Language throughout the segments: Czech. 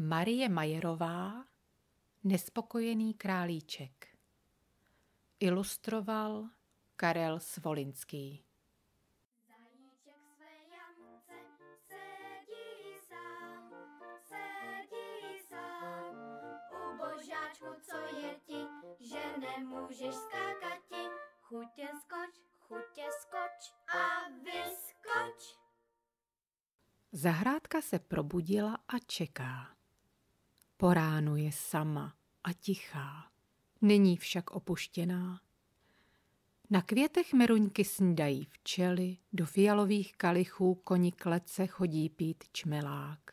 Marie Majerová Nespokojený králíček Ilustroval Karel Svolinský co je ti, že nemůžeš skákat ti. Chutě skoč, chutě skoč a vyskoč. Zahrádka se probudila a čeká. Po ránu je sama a tichá, není však opuštěná. Na květech meruňky snídají včely, do fialových kalichů koni klece chodí pít čmelák.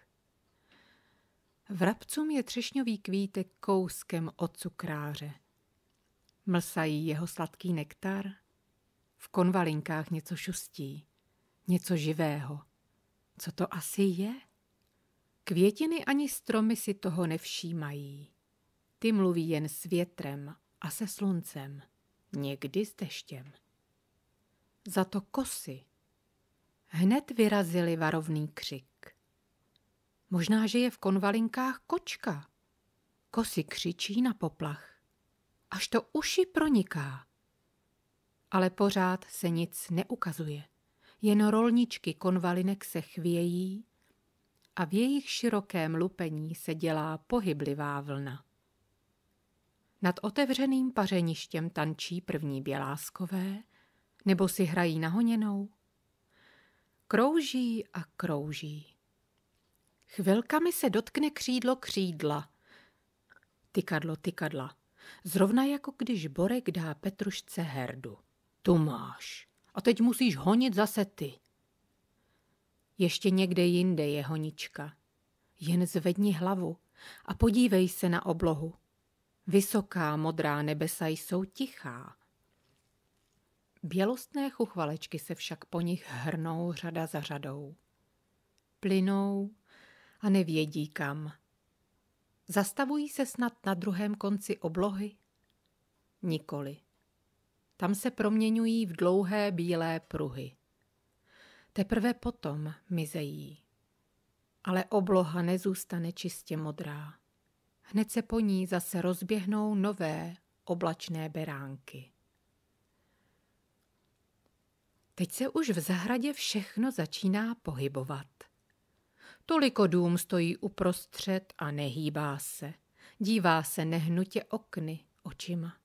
Vrabcům je třešňový kvítek kouskem od cukráře. Mlsají jeho sladký nektar. V konvalinkách něco šustí, něco živého. Co to asi je? Květiny ani stromy si toho nevšímají. Ty mluví jen s větrem a se sluncem, někdy s deštěm. Za to kosy. Hned vyrazili varovný křik. Možná, že je v konvalinkách kočka. Kosy křičí na poplach. Až to uši proniká. Ale pořád se nic neukazuje. Jen rolničky konvalinek se chvějí a v jejich širokém lupení se dělá pohyblivá vlna. Nad otevřeným pařeništěm tančí první běláskové, nebo si hrají na honěnou. Krouží a krouží. Chvilkami se dotkne křídlo křídla. Tykadlo, tykadla. Zrovna jako když Borek dá Petrušce herdu. Tu máš. A teď musíš honit zase ty. Ještě někde jinde je honička. Jen zvedni hlavu a podívej se na oblohu. Vysoká modrá nebesa jsou tichá. Bělostné chuchvalečky se však po nich hrnou řada za řadou. Plynou a nevědí kam. Zastavují se snad na druhém konci oblohy? Nikoli. Tam se proměňují v dlouhé bílé pruhy. Teprve potom mizejí. Ale obloha nezůstane čistě modrá. Hned se po ní zase rozběhnou nové oblačné beránky. Teď se už v zahradě všechno začíná pohybovat. Toliko dům stojí uprostřed a nehýbá se. Dívá se nehnutě okny, očima.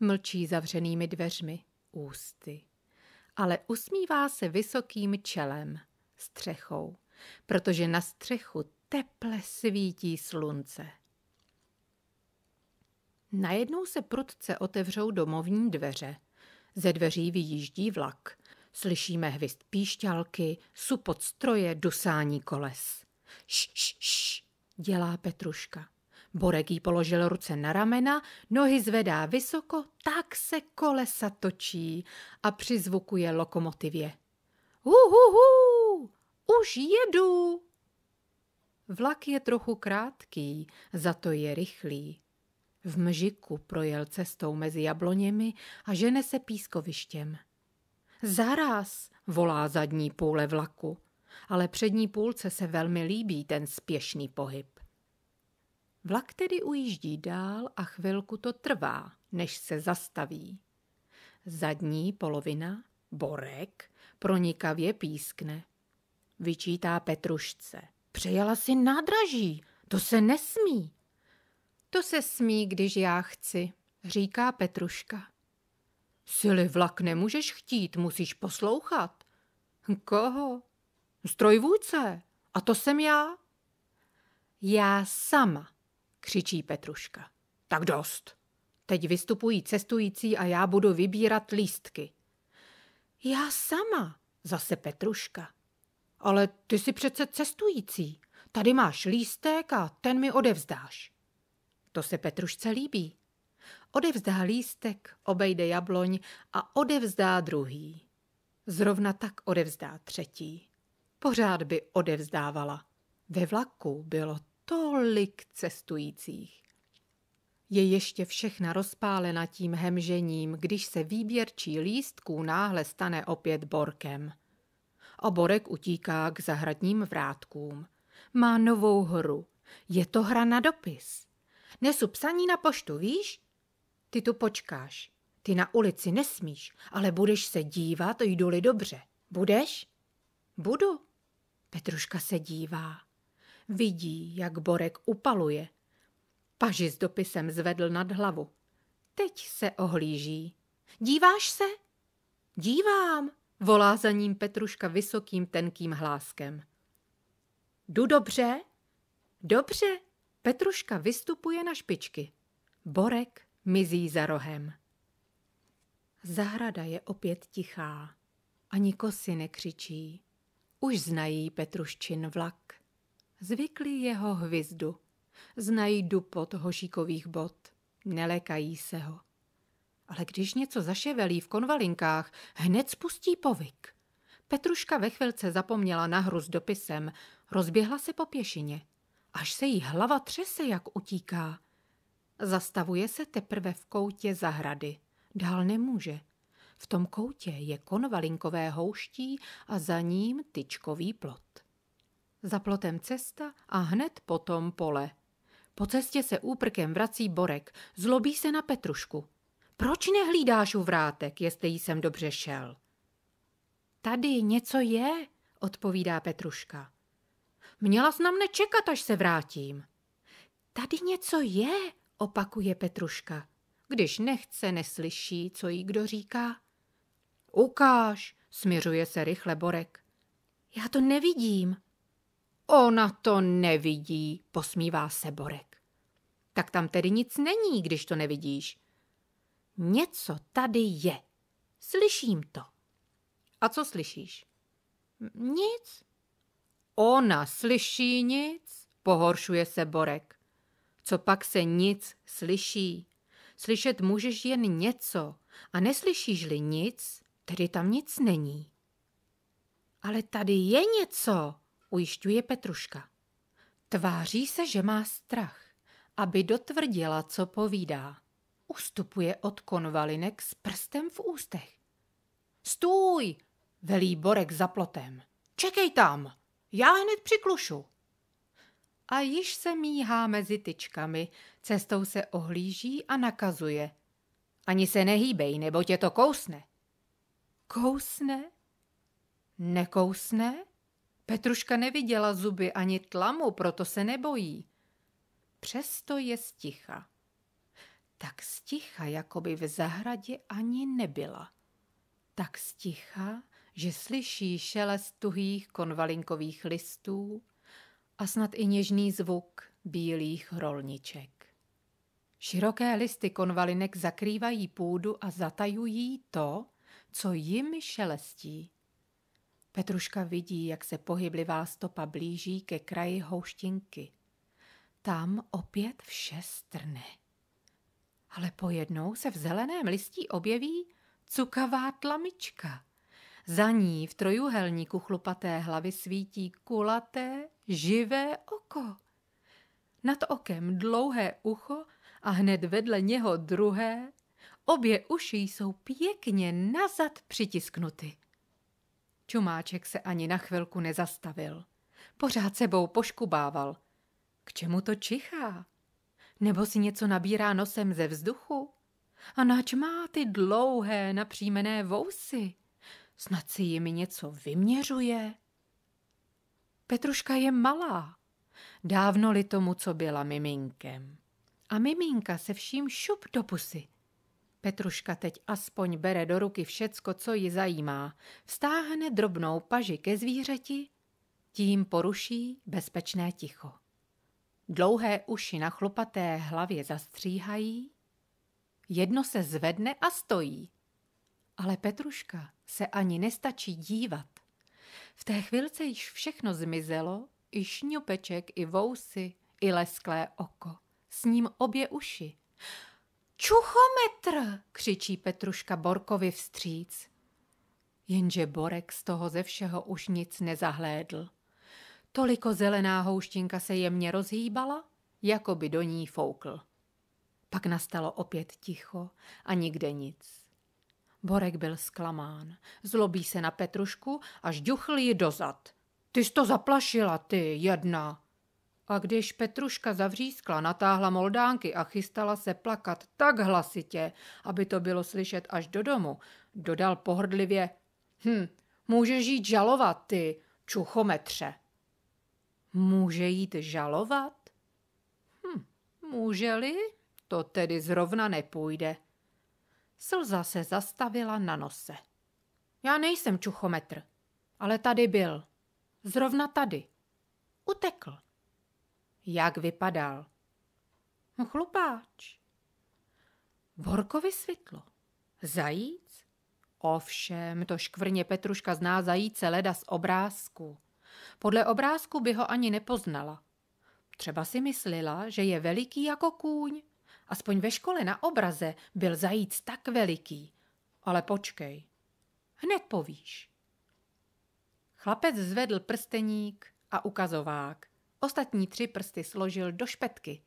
Mlčí zavřenými dveřmi, ústy ale usmívá se vysokým čelem, střechou, protože na střechu teple svítí slunce. Najednou se prudce otevřou domovní dveře. Ze dveří vyjíždí vlak. Slyšíme hvist píšťalky, supot stroje, dusání koles. šš šš dělá Petruška. Borek jí položil ruce na ramena, nohy zvedá vysoko, tak se kolesa točí a přizvukuje lokomotivě. Uhuhu, už jedu! Vlak je trochu krátký, za to je rychlý. V mžiku projel cestou mezi jabloněmi a žene se pískovištěm. Zaraz, volá zadní půle vlaku, ale přední půlce se velmi líbí ten spěšný pohyb. Vlak tedy ujíždí dál a chvilku to trvá, než se zastaví. Zadní polovina, borek, pronikavě pískne. Vyčítá Petrušce. Přejela si nádraží, to se nesmí. To se smí, když já chci, říká Petruška. Sily vlak nemůžeš chtít, musíš poslouchat. Koho? Strojvůdce. A to jsem já. Já sama, křičí Petruška. Tak dost. Teď vystupují cestující a já budu vybírat lístky. Já sama, zase Petruška. Ale ty jsi přece cestující. Tady máš lístek a ten mi odevzdáš. To se Petrušce líbí. Odevzdá lístek, obejde jabloň a odevzdá druhý. Zrovna tak odevzdá třetí. Pořád by odevzdávala. Ve vlaku bylo tolik cestujících. Je ještě všechna rozpálena tím hemžením, když se výběrčí lístků náhle stane opět borkem. A borek utíká k zahradním vrátkům. Má novou hru. Je to hra na dopis. Nesu psaní na poštu, víš? Ty tu počkáš. Ty na ulici nesmíš, ale budeš se dívat, jdu-li dobře. Budeš? Budu. Petruška se dívá. Vidí, jak Borek upaluje. Paži s dopisem zvedl nad hlavu. Teď se ohlíží. Díváš se? Dívám, volá za ním Petruška vysokým tenkým hláskem. Jdu dobře? Dobře, Petruška vystupuje na špičky. Borek mizí za rohem. Zahrada je opět tichá. Ani kosy nekřičí. Už znají Petruščin vlak. Zvykli jeho hvizdu. Znají dupot hošíkových bot. Nelekají se ho. Ale když něco zaševelí v konvalinkách, hned spustí povyk. Petruška ve chvilce zapomněla na hru s dopisem, rozběhla se po pěšině. Až se jí hlava třese, jak utíká. Zastavuje se teprve v koutě zahrady. Dál nemůže. V tom koutě je konvalinkové houští a za ním tyčkový plot. Za plotem cesta a hned potom pole. Po cestě se úprkem vrací Borek, zlobí se na Petrušku. Proč nehlídáš u vrátek, jestli jí jsem dobře šel? Tady něco je, odpovídá Petruška. Měla jsi na mne čekat, až se vrátím. Tady něco je, opakuje Petruška. Když nechce, neslyší, co jí kdo říká. Ukáž, směřuje se rychle Borek. Já to nevidím, Ona to nevidí, posmívá se Borek. Tak tam tedy nic není, když to nevidíš. Něco tady je. Slyším to. A co slyšíš? Nic. Ona slyší nic, pohoršuje se Borek. Co pak se nic slyší? Slyšet můžeš jen něco a neslyšíš-li nic, tedy tam nic není. Ale tady je něco, ujišťuje Petruška. Tváří se, že má strach, aby dotvrdila, co povídá. Ustupuje od konvalinek s prstem v ústech. Stůj, velí Borek za plotem. Čekej tam, já hned přiklušu. A již se míhá mezi tyčkami, cestou se ohlíží a nakazuje. Ani se nehýbej, nebo tě to kousne. Kousne? Nekousne? Petruška neviděla zuby ani tlamu, proto se nebojí. Přesto je sticha. Tak sticha, jako by v zahradě ani nebyla. Tak sticha, že slyší šelest tuhých konvalinkových listů a snad i něžný zvuk bílých rolniček. Široké listy konvalinek zakrývají půdu a zatajují to, co jim šelestí. Petruška vidí, jak se pohyblivá stopa blíží ke kraji houštinky. Tam opět vše strne. Ale pojednou se v zeleném listí objeví cukavá tlamička. Za ní v trojuhelníku chlupaté hlavy svítí kulaté, živé oko. Nad okem dlouhé ucho a hned vedle něho druhé, obě uši jsou pěkně nazad přitisknuty. Čumáček se ani na chvilku nezastavil. Pořád sebou poškubával. K čemu to čichá? Nebo si něco nabírá nosem ze vzduchu? A nač má ty dlouhé napřímené vousy? Snad si jimi něco vyměřuje? Petruška je malá. Dávno li tomu, co byla miminkem. A miminka se vším šup do pusy – Petruška teď aspoň bere do ruky všecko, co ji zajímá. Vstáhne drobnou paži ke zvířeti, tím poruší bezpečné ticho. Dlouhé uši na chlupaté hlavě zastříhají, jedno se zvedne a stojí. Ale Petruška se ani nestačí dívat. V té chvilce již všechno zmizelo, i šňupeček, i vousy, i lesklé oko. S ním obě uši. Čuchometr! křičí Petruška Borkovi vstříc. Jenže Borek z toho ze všeho už nic nezahlédl. Toliko zelená houštinka se jemně rozhýbala, jako by do ní foukl. Pak nastalo opět ticho a nikde nic. Borek byl zklamán. Zlobí se na Petrušku a žďuchl ji dozad. Ty jsi to zaplašila, ty jedna. A když Petruška zavřískla, natáhla moldánky a chystala se plakat tak hlasitě, aby to bylo slyšet až do domu, dodal pohrdlivě, hm, může jít žalovat, ty čuchometře. Může jít žalovat? Hm, může-li? To tedy zrovna nepůjde. Slza se zastavila na nose. Já nejsem čuchometr, ale tady byl. Zrovna tady. Utekl. Jak vypadal? No chlupáč. Vorkovi svitlo. Zajíc? Ovšem, to škvrně Petruška zná zajíce leda z obrázku. Podle obrázku by ho ani nepoznala. Třeba si myslela, že je veliký jako kůň. Aspoň ve škole na obraze byl zajíc tak veliký. Ale počkej, hned povíš. Chlapec zvedl prsteník a ukazovák. Ostatní tři prsty složil do špetky.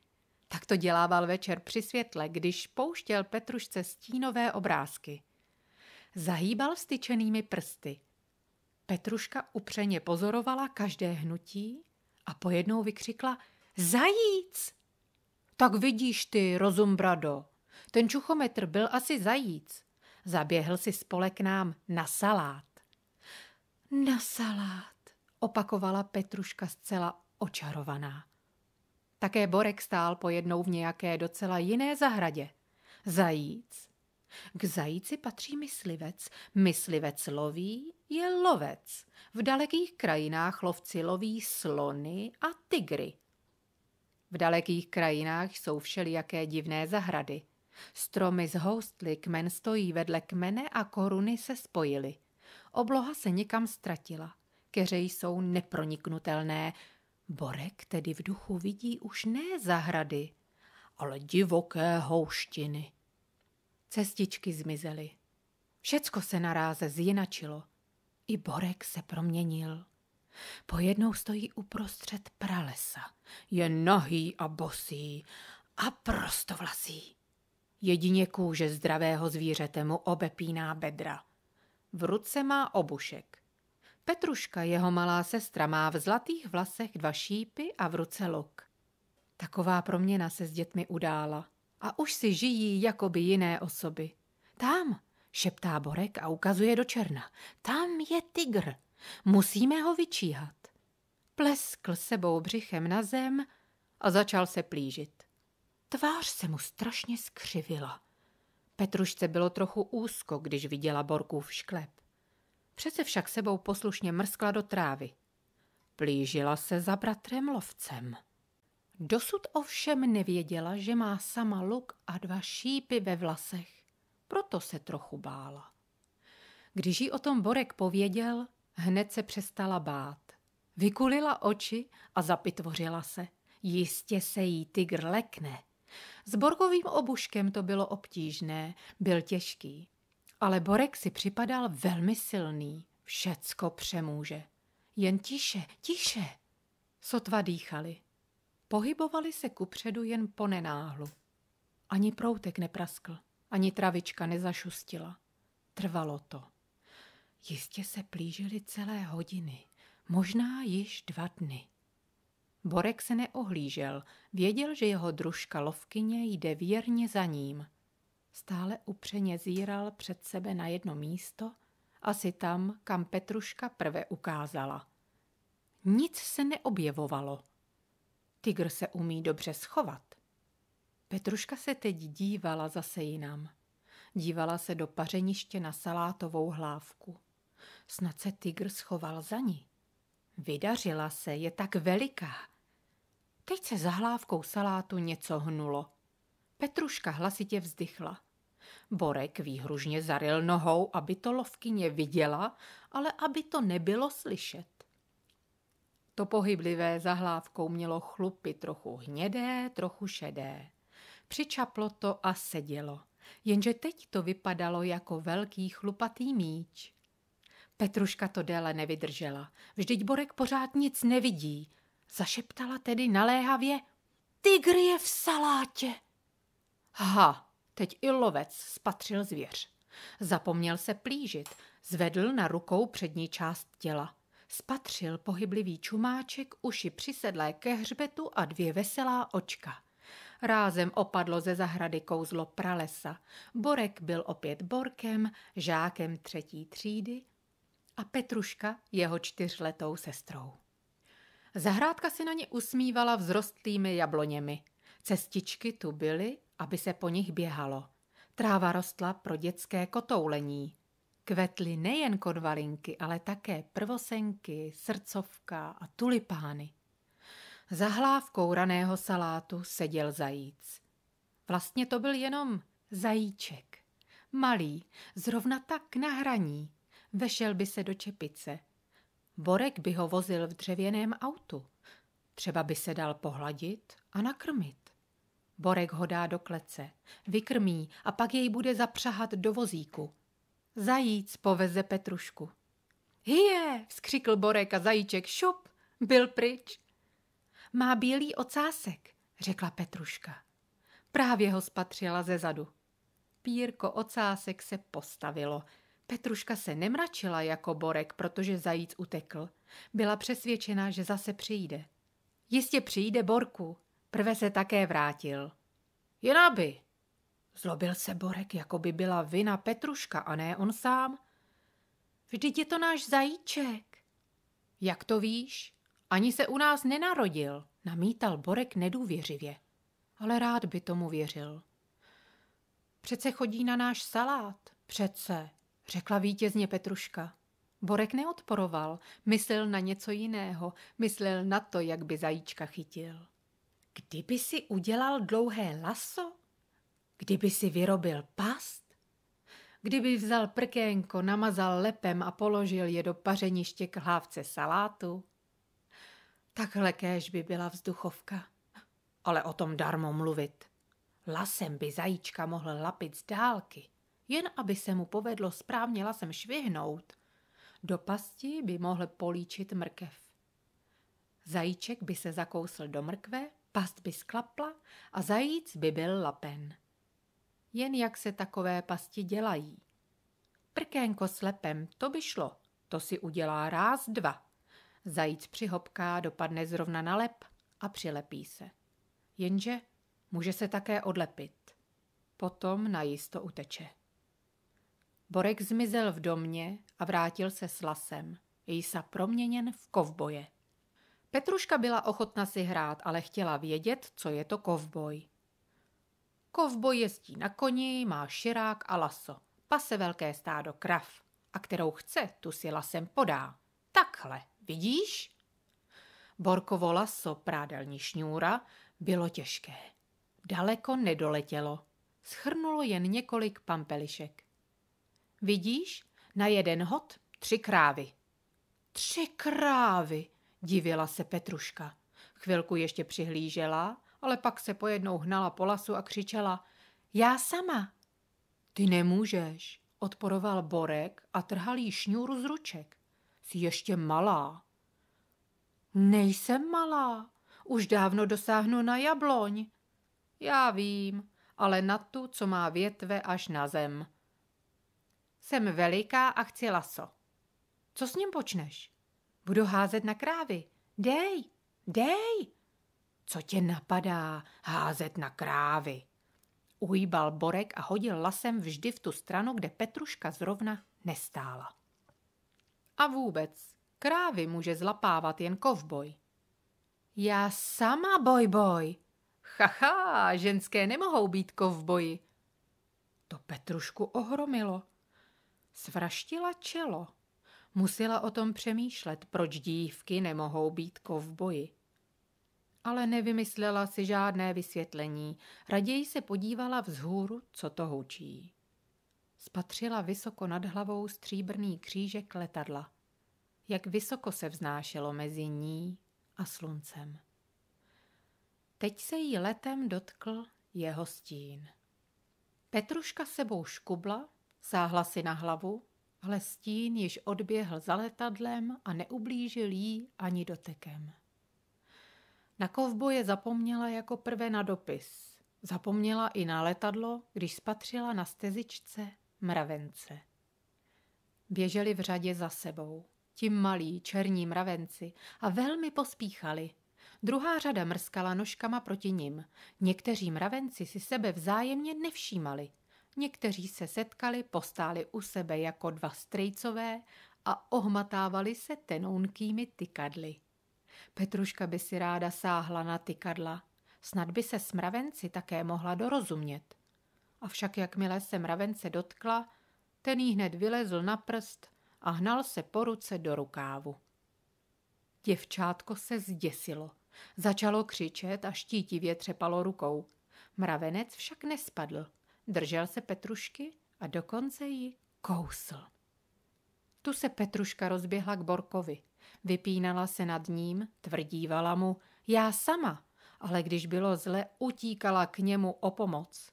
Tak to dělával večer při světle, když pouštěl Petrušce stínové obrázky. Zahýbal styčenými prsty. Petruška upřeně pozorovala každé hnutí a pojednou vykřikla Zajíc! Tak vidíš ty, rozum brado. ten čuchometr byl asi zajíc. Zaběhl si spole k nám na salát. Na salát, opakovala Petruška zcela očarovaná. Také Borek stál pojednou v nějaké docela jiné zahradě. Zajíc. K zajíci patří myslivec. Myslivec loví je lovec. V dalekých krajinách lovci loví slony a tygry. V dalekých krajinách jsou všelijaké divné zahrady. Stromy zhoustly, kmen stojí vedle kmene a koruny se spojily. Obloha se nikam ztratila. Keře jsou neproniknutelné, Borek tedy v duchu vidí už ne zahrady, ale divoké houštiny. Cestičky zmizely. Všecko se naráze zjinačilo. I Borek se proměnil. Pojednou stojí uprostřed pralesa. Je nohý a bosý a prostovlasý. Jedině kůže zdravého zvířete mu obepíná bedra. V ruce má obušek. Petruška, jeho malá sestra, má v zlatých vlasech dva šípy a v ruce luk. Taková proměna se s dětmi udála. A už si žijí jako by jiné osoby. Tam, šeptá Borek a ukazuje do černa. Tam je tygr. Musíme ho vyčíhat. Pleskl sebou břichem na zem a začal se plížit. Tvář se mu strašně skřivila. Petrušce bylo trochu úzko, když viděla Borku v šklep. Přece však sebou poslušně mrskla do trávy. Plížila se za bratrem lovcem. Dosud ovšem nevěděla, že má sama luk a dva šípy ve vlasech. Proto se trochu bála. Když jí o tom Borek pověděl, hned se přestala bát. Vykulila oči a zapitvořila se. Jistě se jí tygr lekne. S Borkovým obuškem to bylo obtížné, byl těžký. Ale Borek si připadal velmi silný. Všecko přemůže. Jen tiše, tiše. Sotva dýchali. Pohybovali se kupředu jen po nenáhlu. Ani proutek nepraskl, ani travička nezašustila. Trvalo to. Jistě se plížili celé hodiny, možná již dva dny. Borek se neohlížel, věděl, že jeho družka lovkyně jde věrně za ním – Stále upřeně zíral před sebe na jedno místo, asi tam, kam Petruška prve ukázala. Nic se neobjevovalo. Tygr se umí dobře schovat. Petruška se teď dívala zase jinam. Dívala se do pařeniště na salátovou hlávku. Snad se tygr schoval za ní. Vydařila se, je tak veliká. Teď se za hlávkou salátu něco hnulo. Petruška hlasitě vzdychla. Borek výhružně zaril nohou, aby to lovkyně viděla, ale aby to nebylo slyšet. To pohyblivé za hlávkou mělo chlupy trochu hnědé, trochu šedé. Přičaplo to a sedělo, jenže teď to vypadalo jako velký chlupatý míč. Petruška to déle nevydržela, vždyť Borek pořád nic nevidí. Zašeptala tedy naléhavě, tygr je v salátě. Ha, Teď i lovec spatřil zvěř. Zapomněl se plížit, zvedl na rukou přední část těla. Spatřil pohyblivý čumáček, uši přisedlé ke hřbetu a dvě veselá očka. Rázem opadlo ze zahrady kouzlo pralesa. Borek byl opět Borkem, žákem třetí třídy a Petruška jeho čtyřletou sestrou. Zahrádka si na ně usmívala vzrostlými jabloněmi. Cestičky tu byly aby se po nich běhalo. Tráva rostla pro dětské kotoulení. Kvetly nejen konvalinky, ale také prvosenky, srdcovka a tulipány. Za hlávkou raného salátu seděl zajíc. Vlastně to byl jenom zajíček. Malý, zrovna tak na hraní. Vešel by se do čepice. Borek by ho vozil v dřevěném autu. Třeba by se dal pohladit a nakrmit. Borek ho dá do klece, vykrmí a pak jej bude zapřahat do vozíku. Zajíc poveze Petrušku. Hije, vzkřikl Borek a zajíček šup, byl pryč. Má bílý ocásek, řekla Petruška. Právě ho spatřila ze zadu. Pírko ocásek se postavilo. Petruška se nemračila jako Borek, protože zajíc utekl. Byla přesvědčena, že zase přijde. Jistě přijde Borku, Prve se také vrátil. Jenaby! Zlobil se Borek, jako by byla vina Petruška a ne on sám. Vždyť je to náš zajíček. Jak to víš? Ani se u nás nenarodil, namítal Borek nedůvěřivě. Ale rád by tomu věřil. Přece chodí na náš salát. Přece, řekla vítězně Petruška. Borek neodporoval, myslel na něco jiného, myslel na to, jak by zajíčka chytil. Kdyby si udělal dlouhé laso? Kdyby si vyrobil past? Kdyby vzal prkénko, namazal lepem a položil je do pařeniště k hlávce salátu? Takhle kéž by byla vzduchovka. Ale o tom darmo mluvit. Lasem by zajíčka mohl lapit z dálky, jen aby se mu povedlo správně lasem švihnout. Do pasti by mohl políčit mrkev. Zajíček by se zakousl do mrkve past by sklapla a zajíc by byl lapen. Jen jak se takové pasti dělají. Prkénko s lepem, to by šlo, to si udělá ráz dva. Zajíc přihopká, dopadne zrovna na lep a přilepí se. Jenže může se také odlepit. Potom najisto uteče. Borek zmizel v domě a vrátil se s lasem. Jsa proměněn v kovboje. Petruška byla ochotna si hrát, ale chtěla vědět, co je to kovboj. Kovboj jezdí na koni, má širák a laso. Pase velké stádo krav. A kterou chce, tu si lasem podá. Takhle, vidíš? Borkovo laso, prádelní šňůra, bylo těžké. Daleko nedoletělo. Schrnulo jen několik pampelišek. Vidíš, na jeden hod tři krávy. Tři krávy! Divila se Petruška. Chvilku ještě přihlížela, ale pak se pojednou hnala po lasu a křičela Já sama. Ty nemůžeš, odporoval Borek a trhal jí šňůru z ruček. Jsi ještě malá. Nejsem malá, už dávno dosáhnu na jabloň. Já vím, ale na tu, co má větve až na zem. Jsem veliká a chci laso. Co s ním počneš? Budu házet na krávy. Dej, dej! Co tě napadá házet na krávy? Ujíbal Borek a hodil lasem vždy v tu stranu, kde Petruška zrovna nestála. A vůbec, krávy může zlapávat jen kovboj. Já sama boj boj. Chacha, ženské nemohou být kovboji. To Petrušku ohromilo. Svraštila čelo. Musela o tom přemýšlet, proč dívky nemohou být kovboji. Ale nevymyslela si žádné vysvětlení, raději se podívala vzhůru, co to hučí. Spatřila vysoko nad hlavou stříbrný křížek letadla. Jak vysoko se vznášelo mezi ní a sluncem. Teď se jí letem dotkl jeho stín. Petruška sebou škubla, sáhla si na hlavu ale stín již odběhl za letadlem a neublížil jí ani dotekem. Na kovboje zapomněla jako prvé na dopis. Zapomněla i na letadlo, když spatřila na stezičce mravence. Běželi v řadě za sebou, ti malí černí mravenci, a velmi pospíchali. Druhá řada mrskala nožkama proti nim. Někteří mravenci si sebe vzájemně nevšímali – Někteří se setkali, postáli u sebe jako dva strejcové a ohmatávali se tenounkými tykadly. Petruška by si ráda sáhla na tykadla. Snad by se smravenci také mohla dorozumět. Avšak jakmile se mravence dotkla, ten jí hned vylezl na prst a hnal se po ruce do rukávu. Děvčátko se zděsilo. Začalo křičet a štítivě třepalo rukou. Mravenec však nespadl. Držel se Petrušky a dokonce ji kousl. Tu se Petruška rozběhla k Borkovi. Vypínala se nad ním, tvrdívala mu, já sama, ale když bylo zle, utíkala k němu o pomoc.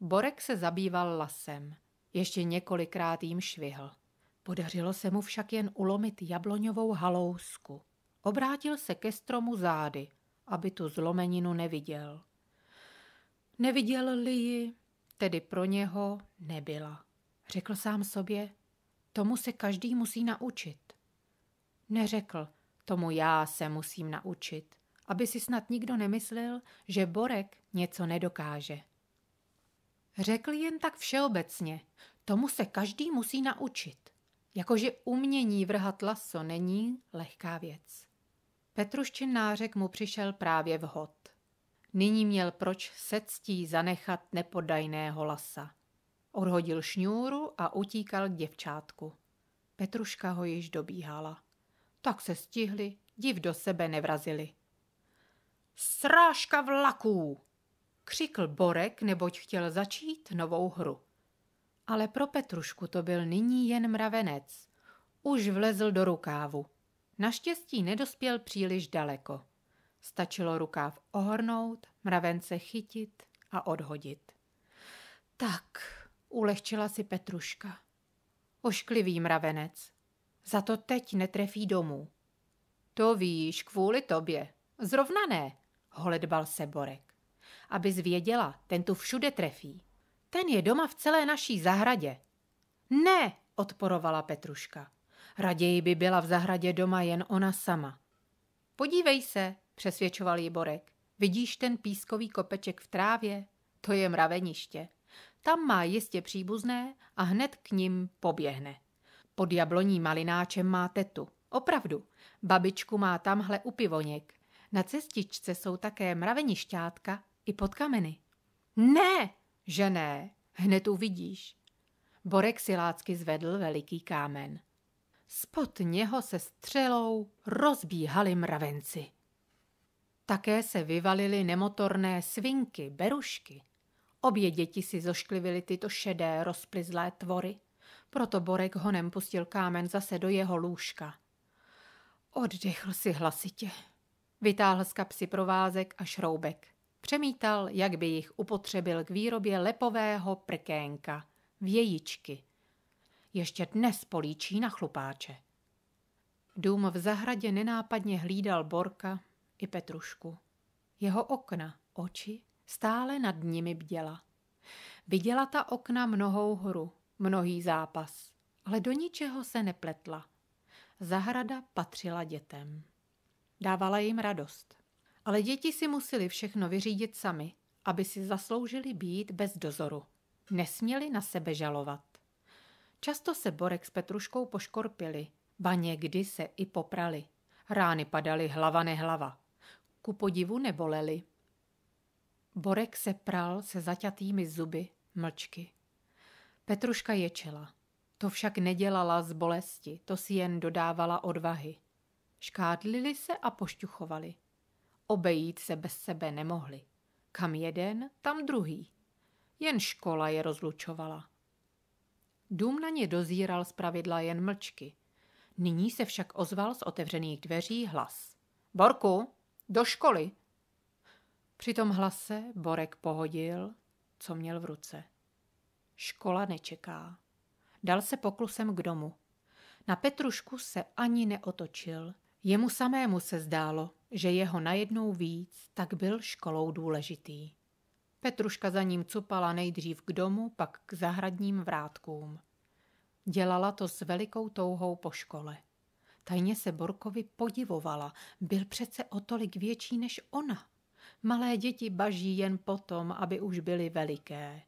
Borek se zabýval lasem. Ještě několikrát jim švihl. Podařilo se mu však jen ulomit jabloňovou halousku. Obrátil se ke stromu zády, aby tu zlomeninu neviděl. Neviděl-li ji, tedy pro něho nebyla. Řekl sám sobě, tomu se každý musí naučit. Neřekl, tomu já se musím naučit, aby si snad nikdo nemyslel, že Borek něco nedokáže. Řekl jen tak všeobecně, tomu se každý musí naučit. Jakože umění vrhat laso není lehká věc. Petruščin nářek mu přišel právě vhod. Nyní měl proč se ctí zanechat nepodajného lasa. Odhodil šňůru a utíkal k děvčátku. Petruška ho již dobíhala. Tak se stihli, div do sebe nevrazili. Srážka vlaků! křikl Borek, neboť chtěl začít novou hru. Ale pro Petrušku to byl nyní jen mravenec. Už vlezl do rukávu. Naštěstí nedospěl příliš daleko. Stačilo rukáv ohornout, mravence chytit a odhodit. Tak, ulehčila si Petruška. Ošklivý mravenec. Za to teď netrefí domů. To víš, kvůli tobě. Zrovna ne, holedbal se Borek. Aby zvěděla, ten tu všude trefí. Ten je doma v celé naší zahradě. Ne, odporovala Petruška. Raději by byla v zahradě doma jen ona sama. Podívej se, přesvědčoval ji Borek. Vidíš ten pískový kopeček v trávě? To je mraveniště. Tam má jistě příbuzné a hned k ním poběhne. Pod jabloní malináčem má tetu. Opravdu, babičku má tamhle u pivoněk. Na cestičce jsou také mravenišťátka i pod kameny. Ne, že ne, hned uvidíš. Borek silácky zvedl veliký kámen. Spod něho se střelou rozbíhali mravenci. Také se vyvalily nemotorné svinky, berušky. Obě děti si zošklivily tyto šedé, rozplizlé tvory, proto Borek honem pustil kámen zase do jeho lůžka. Oddechl si hlasitě. Vytáhl z kapsy provázek a šroubek. Přemítal, jak by jich upotřebil k výrobě lepového prkénka, vějičky. Ještě dnes políčí na chlupáče. Dům v zahradě nenápadně hlídal Borka, i Petrušku. Jeho okna, oči, stále nad nimi bděla. Viděla ta okna mnohou hru, mnohý zápas, ale do ničeho se nepletla. Zahrada patřila dětem. Dávala jim radost. Ale děti si museli všechno vyřídit sami, aby si zasloužili být bez dozoru. Nesměli na sebe žalovat. Často se Borek s Petruškou poškorpili, ba někdy se i poprali. Rány padaly hlava nehlava. Ku podivu neboleli. Borek se pral se zaťatými zuby, mlčky. Petruška ječela. To však nedělala z bolesti, to si jen dodávala odvahy. Škádlili se a pošťuchovali. Obejít se bez sebe nemohli. Kam jeden, tam druhý. Jen škola je rozlučovala. Dům na ně dozíral pravidla jen mlčky. Nyní se však ozval z otevřených dveří hlas. Borku, do školy. Při tom hlase Borek pohodil, co měl v ruce. Škola nečeká. Dal se poklusem k domu. Na Petrušku se ani neotočil. Jemu samému se zdálo, že jeho najednou víc, tak byl školou důležitý. Petruška za ním cupala nejdřív k domu, pak k zahradním vrátkům. Dělala to s velikou touhou po škole. Tajně se Borkovi podivovala, byl přece o tolik větší než ona. Malé děti baží jen potom, aby už byly veliké.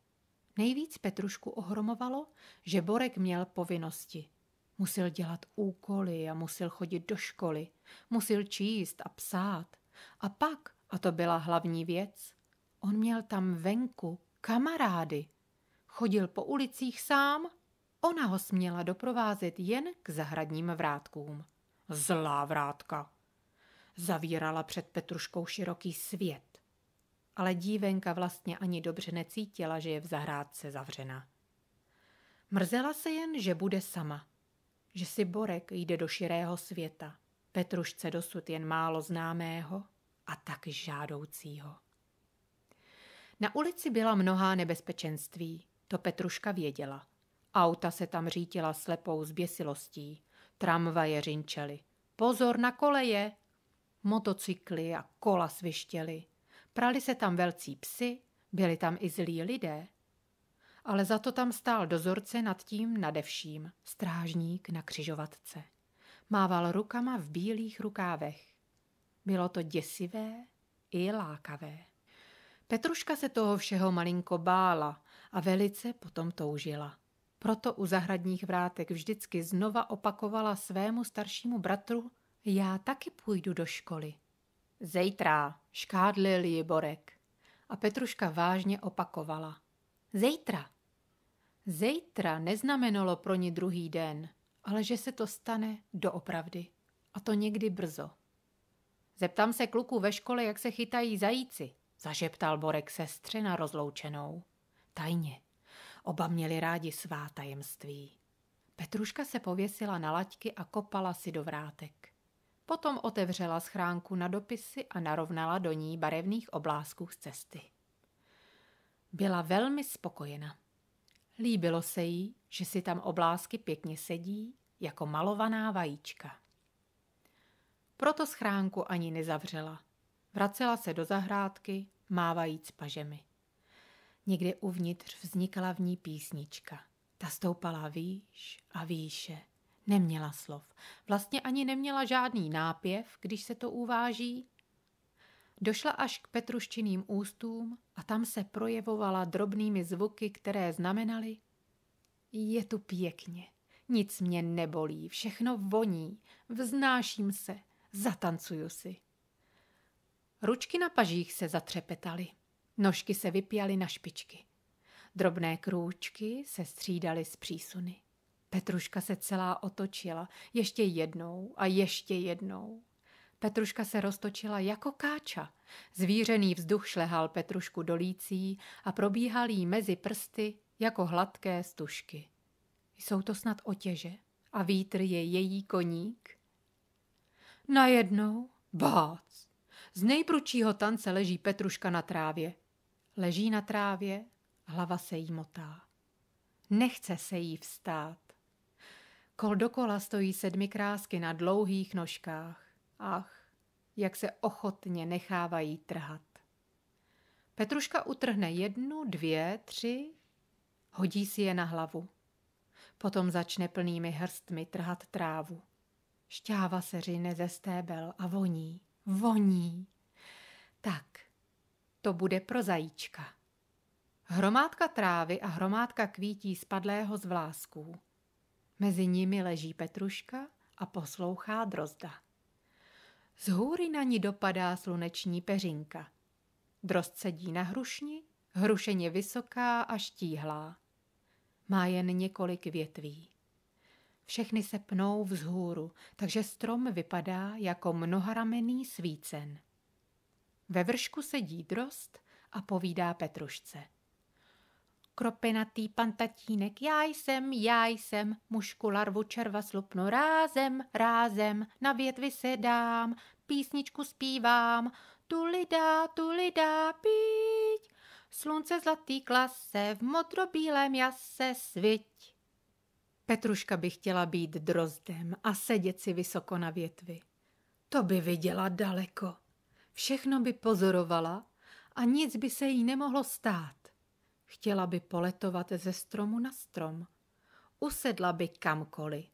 Nejvíc Petrušku ohromovalo, že Borek měl povinnosti. Musel dělat úkoly a musel chodit do školy, musel číst a psát. A pak, a to byla hlavní věc, on měl tam venku kamarády. Chodil po ulicích sám Ona ho směla doprovázet jen k zahradním vrátkům. Zlá vrátka! Zavírala před Petruškou široký svět. Ale dívenka vlastně ani dobře necítila, že je v zahrádce zavřena. Mrzela se jen, že bude sama. Že si Borek jde do širého světa. Petrušce dosud jen málo známého a tak žádoucího. Na ulici byla mnohá nebezpečenství, to Petruška věděla – Auta se tam řítila slepou zběsilostí. Tramvaje řinčely. Pozor na koleje! Motocykly a kola svištěly. Prali se tam velcí psy, byli tam i zlí lidé. Ale za to tam stál dozorce nad tím nadevším, strážník na křižovatce. Mával rukama v bílých rukávech. Bylo to děsivé i lákavé. Petruška se toho všeho malinko bála a velice potom toužila. Proto u zahradních vrátek vždycky znova opakovala svému staršímu bratru, já taky půjdu do školy. Zejtra, škádlil ji Borek. A Petruška vážně opakovala. Zejtra. Zejtra neznamenalo pro ní druhý den, ale že se to stane doopravdy. A to někdy brzo. Zeptám se kluků ve škole, jak se chytají zajíci, zažeptal Borek sestře na rozloučenou. Tajně. Oba měli rádi svá tajemství. Petruška se pověsila na laťky a kopala si do vrátek. Potom otevřela schránku na dopisy a narovnala do ní barevných oblázků z cesty. Byla velmi spokojena. Líbilo se jí, že si tam oblázky pěkně sedí, jako malovaná vajíčka. Proto schránku ani nezavřela. Vracela se do zahrádky, mávajíc pažemi. Někde uvnitř vznikala v ní písnička. Ta stoupala výš a výše. Neměla slov. Vlastně ani neměla žádný nápěv, když se to uváží. Došla až k Petruščiným ústům a tam se projevovala drobnými zvuky, které znamenaly Je tu pěkně, nic mě nebolí, všechno voní, vznáším se, zatancuju si. Ručky na pažích se zatřepetaly. Nožky se vypíjaly na špičky. Drobné krůčky se střídaly s přísuny. Petruška se celá otočila, ještě jednou a ještě jednou. Petruška se roztočila jako káča. Zvířený vzduch šlehal Petrušku dolící a probíhal jí mezi prsty jako hladké stužky. Jsou to snad otěže a vítr je její koník? Najednou, bác, z nejprudšího tance leží Petruška na trávě. Leží na trávě, hlava se jí motá. Nechce se jí vstát. Kol dokola stojí sedmi krásky na dlouhých nožkách. Ach, jak se ochotně nechávají trhat. Petruška utrhne jednu, dvě, tři, hodí si je na hlavu. Potom začne plnými hrstmi trhat trávu. Šťáva se řine ze stébel a voní, voní. Tak, to bude pro zajíčka. Hromádka trávy a hromádka kvítí spadlého z vlásků. Mezi nimi leží Petruška a poslouchá drozda. Z hůry na ní dopadá sluneční peřinka. Drost sedí na hrušni, hrušeně vysoká a štíhlá. Má jen několik větví. Všechny se pnou vzhůru, takže strom vypadá jako mnoharamený svícen. Ve vršku sedí drost a povídá Petrušce. Kropenatý pan tatínek, já jsem, já jsem, mušku larvu červa slupnu rázem, rázem, na větvi sedám, písničku zpívám, tu lidá, tu lidá, píť. Slunce zlatý klase, v modrobílém jase sviť. Petruška by chtěla být drozdem a sedět si vysoko na větvi. To by viděla daleko. Všechno by pozorovala a nic by se jí nemohlo stát. Chtěla by poletovat ze stromu na strom. Usedla by kamkoliv.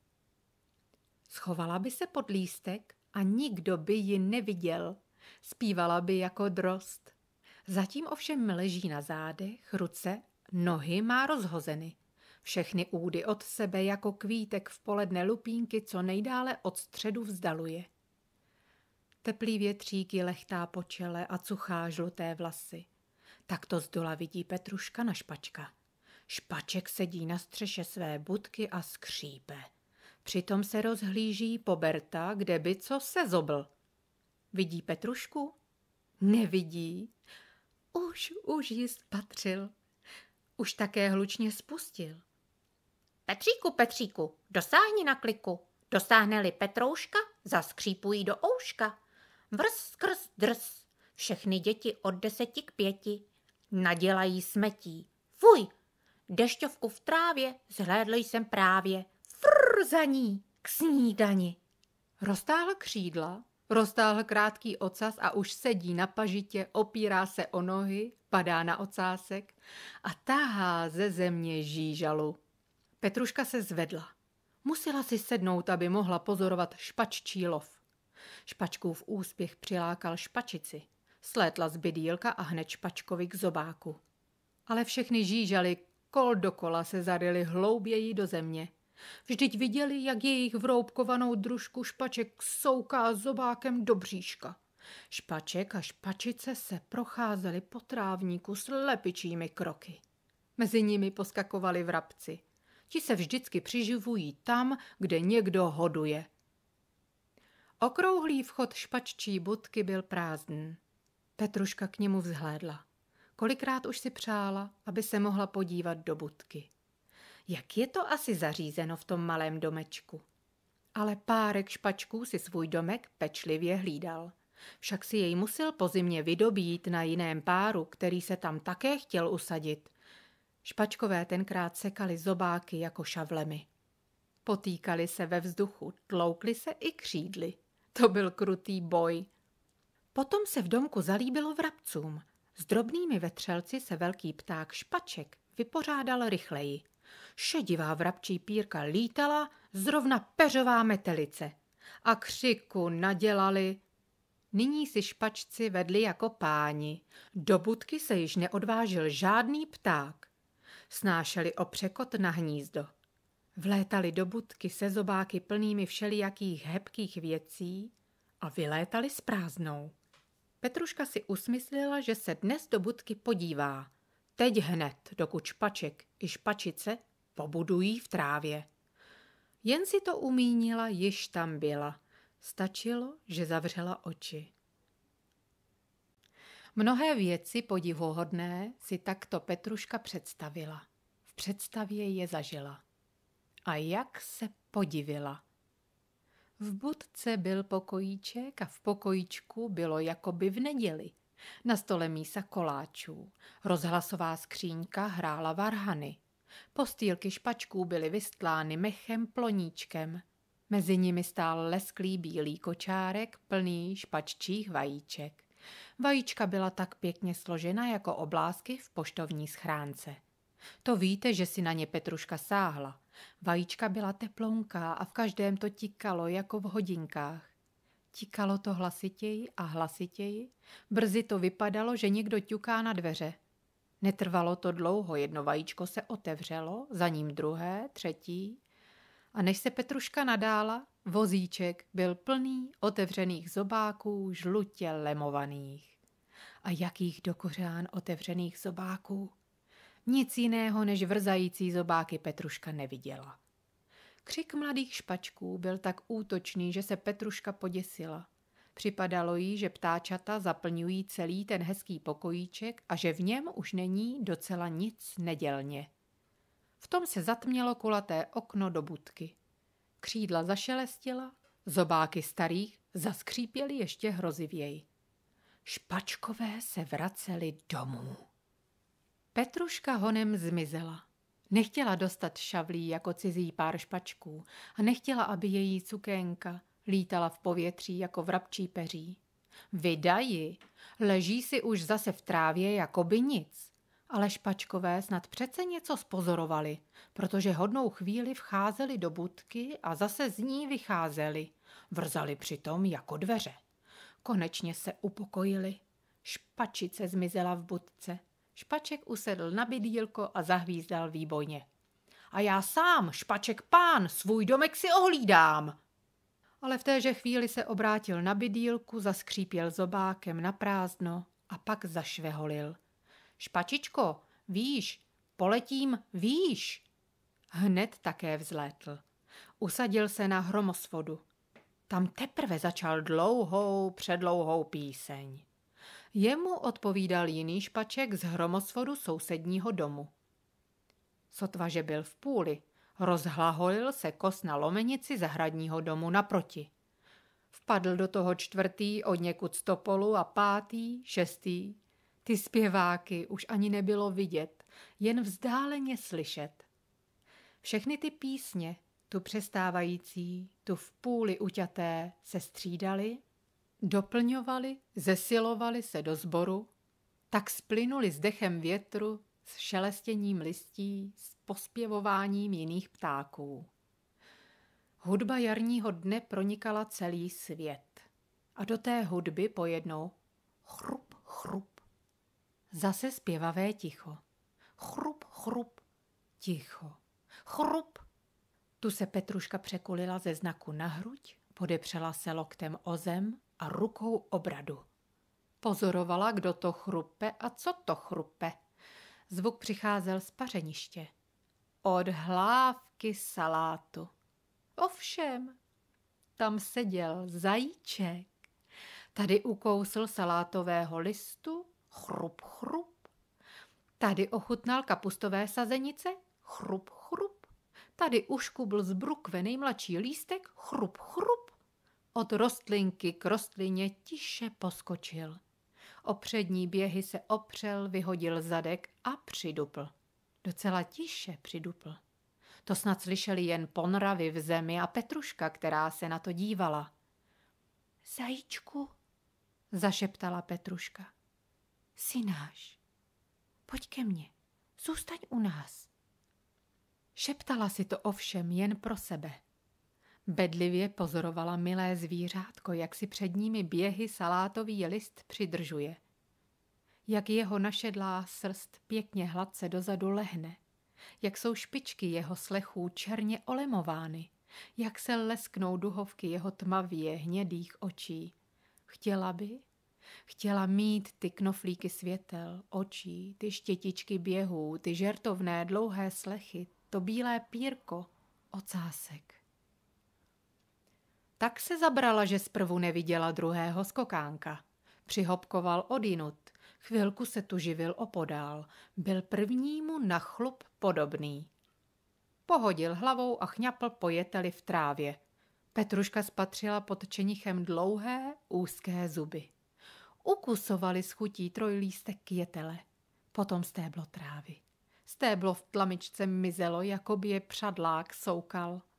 Schovala by se pod lístek a nikdo by ji neviděl. Spívala by jako drost. Zatím ovšem leží na zádech, ruce, nohy má rozhozeny. Všechny údy od sebe jako kvítek v poledne lupínky co nejdále od středu vzdaluje. Teplý větřík ji lechtá po čele a cuchá žluté vlasy. Tak to z dola vidí Petruška na špačka. Špaček sedí na střeše své budky a skřípe. Přitom se rozhlíží po Berta, kde by co se zobl. Vidí Petrušku? Nevidí. Už, už ji spatřil. Už také hlučně spustil. Petříku, Petříku, dosáhni na kliku. Dosáhne-li Petrouška, zaskřípují do ouška vrz, krz, drz. Všechny děti od deseti k pěti nadělají smetí. Fuj, dešťovku v trávě zhlédl jsem právě. Frr za ní, k snídani. Roztáhl křídla, roztáhl krátký ocas a už sedí na pažitě, opírá se o nohy, padá na ocásek a tahá ze země žížalu. Petruška se zvedla. Musela si sednout, aby mohla pozorovat špaččí lov. Špačkův úspěch přilákal špačici. Slétla z bydílka a hned špačkovi k zobáku. Ale všechny žížaly kol dokola se zaryly hlouběji do země. Vždyť viděli, jak jejich vroubkovanou družku špaček souká zobákem do bříška. Špaček a špačice se procházeli po trávníku s lepičími kroky. Mezi nimi poskakovali vrabci. Ti se vždycky přiživují tam, kde někdo hoduje. Okrouhlý vchod špaččí budky byl prázdný. Petruška k němu vzhlédla. Kolikrát už si přála, aby se mohla podívat do budky. Jak je to asi zařízeno v tom malém domečku? Ale párek špačků si svůj domek pečlivě hlídal. Však si jej musel po zimě vydobít na jiném páru, který se tam také chtěl usadit. Špačkové tenkrát sekali zobáky jako šavlemi. Potýkali se ve vzduchu, tloukli se i křídly. To byl krutý boj. Potom se v domku zalíbilo vrabcům. S drobnými vetřelci se velký pták špaček vypořádal rychleji. Šedivá vrabčí pírka lítala, zrovna peřová metelice. A křiku nadělali. Nyní si špačci vedli jako páni. Do budky se již neodvážil žádný pták. Snášeli opřekot na hnízdo. Vlétali do budky se zobáky plnými všelijakých hebkých věcí a vylétali s prázdnou. Petruška si usmyslila, že se dnes do budky podívá. Teď hned, dokud špaček i špačice pobudují v trávě. Jen si to umínila, již tam byla. Stačilo, že zavřela oči. Mnohé věci podivuhodné si takto Petruška představila. V představě je zažila a jak se podivila. V budce byl pokojíček a v pokojíčku bylo jako by v neděli. Na stole mísa koláčů. Rozhlasová skříňka hrála varhany. Postýlky špačků byly vystlány mechem ploníčkem. Mezi nimi stál lesklý bílý kočárek plný špaččích vajíček. Vajíčka byla tak pěkně složena jako oblázky v poštovní schránce. To víte, že si na ně Petruška sáhla. Vajíčka byla teplonká a v každém to tikalo jako v hodinkách. Tikalo to hlasitěji a hlasitěji, brzy to vypadalo, že někdo ťuká na dveře. Netrvalo to dlouho, jedno vajíčko se otevřelo, za ním druhé, třetí. A než se Petruška nadála, vozíček byl plný otevřených zobáků, žlutě lemovaných. A jakých dokořán otevřených zobáků! Nic jiného než vrzající zobáky Petruška neviděla. Křik mladých špačků byl tak útočný, že se Petruška poděsila. Připadalo jí, že ptáčata zaplňují celý ten hezký pokojíček a že v něm už není docela nic nedělně. V tom se zatmělo kulaté okno do budky. Křídla zašelestila, zobáky starých zaskřípěly ještě hrozivěji. Špačkové se vraceli domů. Petruška honem zmizela. Nechtěla dostat šavlí jako cizí pár špačků a nechtěla, aby její cukénka lítala v povětří jako vrabčí peří. Vydají, leží si už zase v trávě jako by nic. Ale špačkové snad přece něco spozorovali, protože hodnou chvíli vcházeli do budky a zase z ní vycházeli. Vrzali přitom jako dveře. Konečně se upokojili. Špačice zmizela v budce. Špaček usedl na bydílko a zahvízdal výbojně. A já sám, špaček pán, svůj domek si ohlídám. Ale v téže chvíli se obrátil na bydílku, zaskřípěl zobákem na prázdno a pak zašveholil. Špačičko, víš, poletím, víš. Hned také vzlétl. Usadil se na hromosvodu. Tam teprve začal dlouhou, předlouhou píseň. Jemu odpovídal jiný špaček z hromosvodu sousedního domu. Sotva, že byl v půli, rozhlaholil se kos na lomenici zahradního domu naproti. Vpadl do toho čtvrtý od někud stopolu a pátý, šestý. Ty zpěváky už ani nebylo vidět, jen vzdáleně slyšet. Všechny ty písně, tu přestávající, tu v půli uťaté, se střídaly Doplňovali, zesilovali se do sboru, tak splynuli s dechem větru, s šelestěním listí, s pospěvováním jiných ptáků. Hudba jarního dne pronikala celý svět. A do té hudby pojednou chrup, chrup. Zase zpěvavé ticho. Chrup, chrup, ticho. Chrup. Tu se Petruška překulila ze znaku na hruď, podepřela se loktem o zem a rukou obradu. Pozorovala, kdo to chrupe a co to chrupe. Zvuk přicházel z pařeniště. Od hlávky salátu. Ovšem, tam seděl zajíček. Tady ukousl salátového listu, chrup, chrup. Tady ochutnal kapustové sazenice, chrup, chrup. Tady uškubl z brukve nejmladší lístek, chrup, chrup. Od rostlinky k rostlině tiše poskočil. O přední běhy se opřel, vyhodil zadek a přidupl. Docela tiše přidupl. To snad slyšeli jen ponravy v zemi a Petruška, která se na to dívala. Zajíčku, zašeptala Petruška. Jsi náš. Pojď ke mně, zůstaň u nás. Šeptala si to ovšem jen pro sebe. Bedlivě pozorovala milé zvířátko, jak si před nimi běhy salátový list přidržuje. Jak jeho našedlá srst pěkně hladce dozadu lehne. Jak jsou špičky jeho slechů černě olemovány. Jak se lesknou duhovky jeho tmavě hnědých očí. Chtěla by, Chtěla mít ty knoflíky světel, očí, ty štětičky běhů, ty žertovné dlouhé slechy, to bílé pírko, ocásek. Tak se zabrala, že zprvu neviděla druhého skokánka. Přihopkoval odinut. Chvilku se tu živil opodál. Byl prvnímu na chlup podobný. Pohodil hlavou a chňapl pojeteli v trávě. Petruška spatřila pod čenichem dlouhé, úzké zuby. Ukusovali s chutí trojlístek kjetele. potom stéblo trávy. Stéblo v tlamičce mizelo, jako by je přadlák soukal –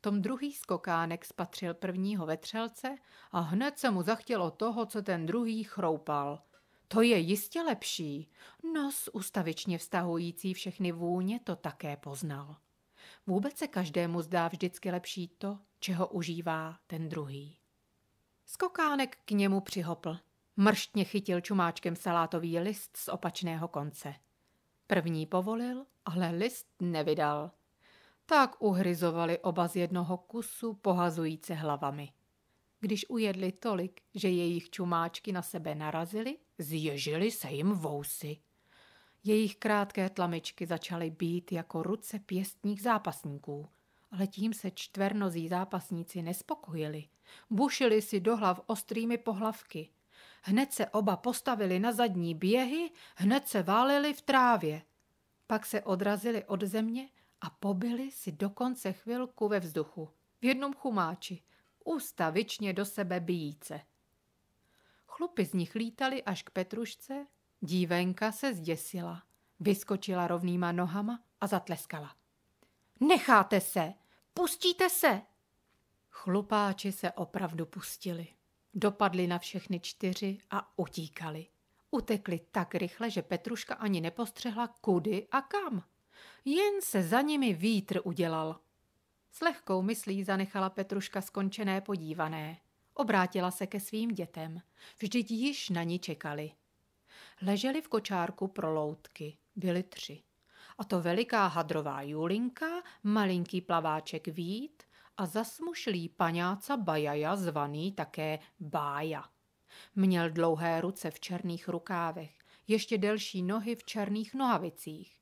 tom druhý skokánek spatřil prvního vetřelce a hned se mu zachtělo toho, co ten druhý chroupal. To je jistě lepší. Nos ustavičně vztahující všechny vůně to také poznal. Vůbec se každému zdá vždycky lepší to, čeho užívá ten druhý. Skokánek k němu přihopl. Mrštně chytil čumáčkem salátový list z opačného konce. První povolil, ale list nevydal tak uhryzovali oba z jednoho kusu, pohazujíce hlavami. Když ujedli tolik, že jejich čumáčky na sebe narazily, zježily se jim vousy. Jejich krátké tlamičky začaly být jako ruce pěstních zápasníků, ale tím se čtvernozí zápasníci nespokojili. Bušili si do hlav ostrými pohlavky. Hned se oba postavili na zadní běhy, hned se váleli v trávě. Pak se odrazili od země a pobyli si dokonce chvilku ve vzduchu, v jednom chumáči, ústavičně do sebe bijíce. Chlupy z nich lítali až k Petrušce, dívenka se zděsila, vyskočila rovnýma nohama a zatleskala. Necháte se! Pustíte se! Chlupáči se opravdu pustili. Dopadli na všechny čtyři a utíkali. Utekli tak rychle, že Petruška ani nepostřehla kudy a kam jen se za nimi vítr udělal. S lehkou myslí zanechala Petruška skončené podívané. Obrátila se ke svým dětem. Vždyť již na ní čekali. Leželi v kočárku pro loutky. Byli tři. A to veliká hadrová Julinka, malinký plaváček Vít a zasmušlý paňáca Bajaja zvaný také Bája. Měl dlouhé ruce v černých rukávech, ještě delší nohy v černých nohavicích.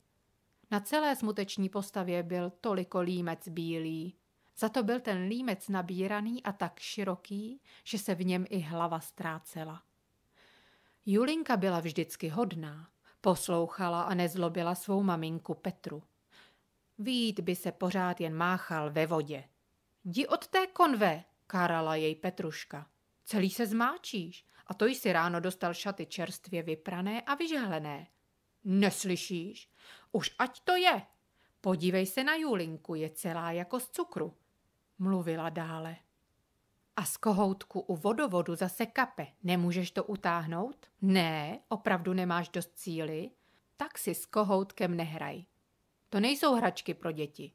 Na celé smuteční postavě byl toliko límec bílý. Za to byl ten límec nabíraný a tak široký, že se v něm i hlava ztrácela. Julinka byla vždycky hodná. Poslouchala a nezlobila svou maminku Petru. Vít by se pořád jen máchal ve vodě. Jdi od té konve, kárala jej Petruška. Celý se zmáčíš a to jsi ráno dostal šaty čerstvě vyprané a vyžehlené. Neslyšíš? Už ať to je. Podívej se na Julinku, je celá jako z cukru. Mluvila dále. A z kohoutku u vodovodu zase kape. Nemůžeš to utáhnout? Ne, opravdu nemáš dost síly. Tak si s kohoutkem nehraj. To nejsou hračky pro děti.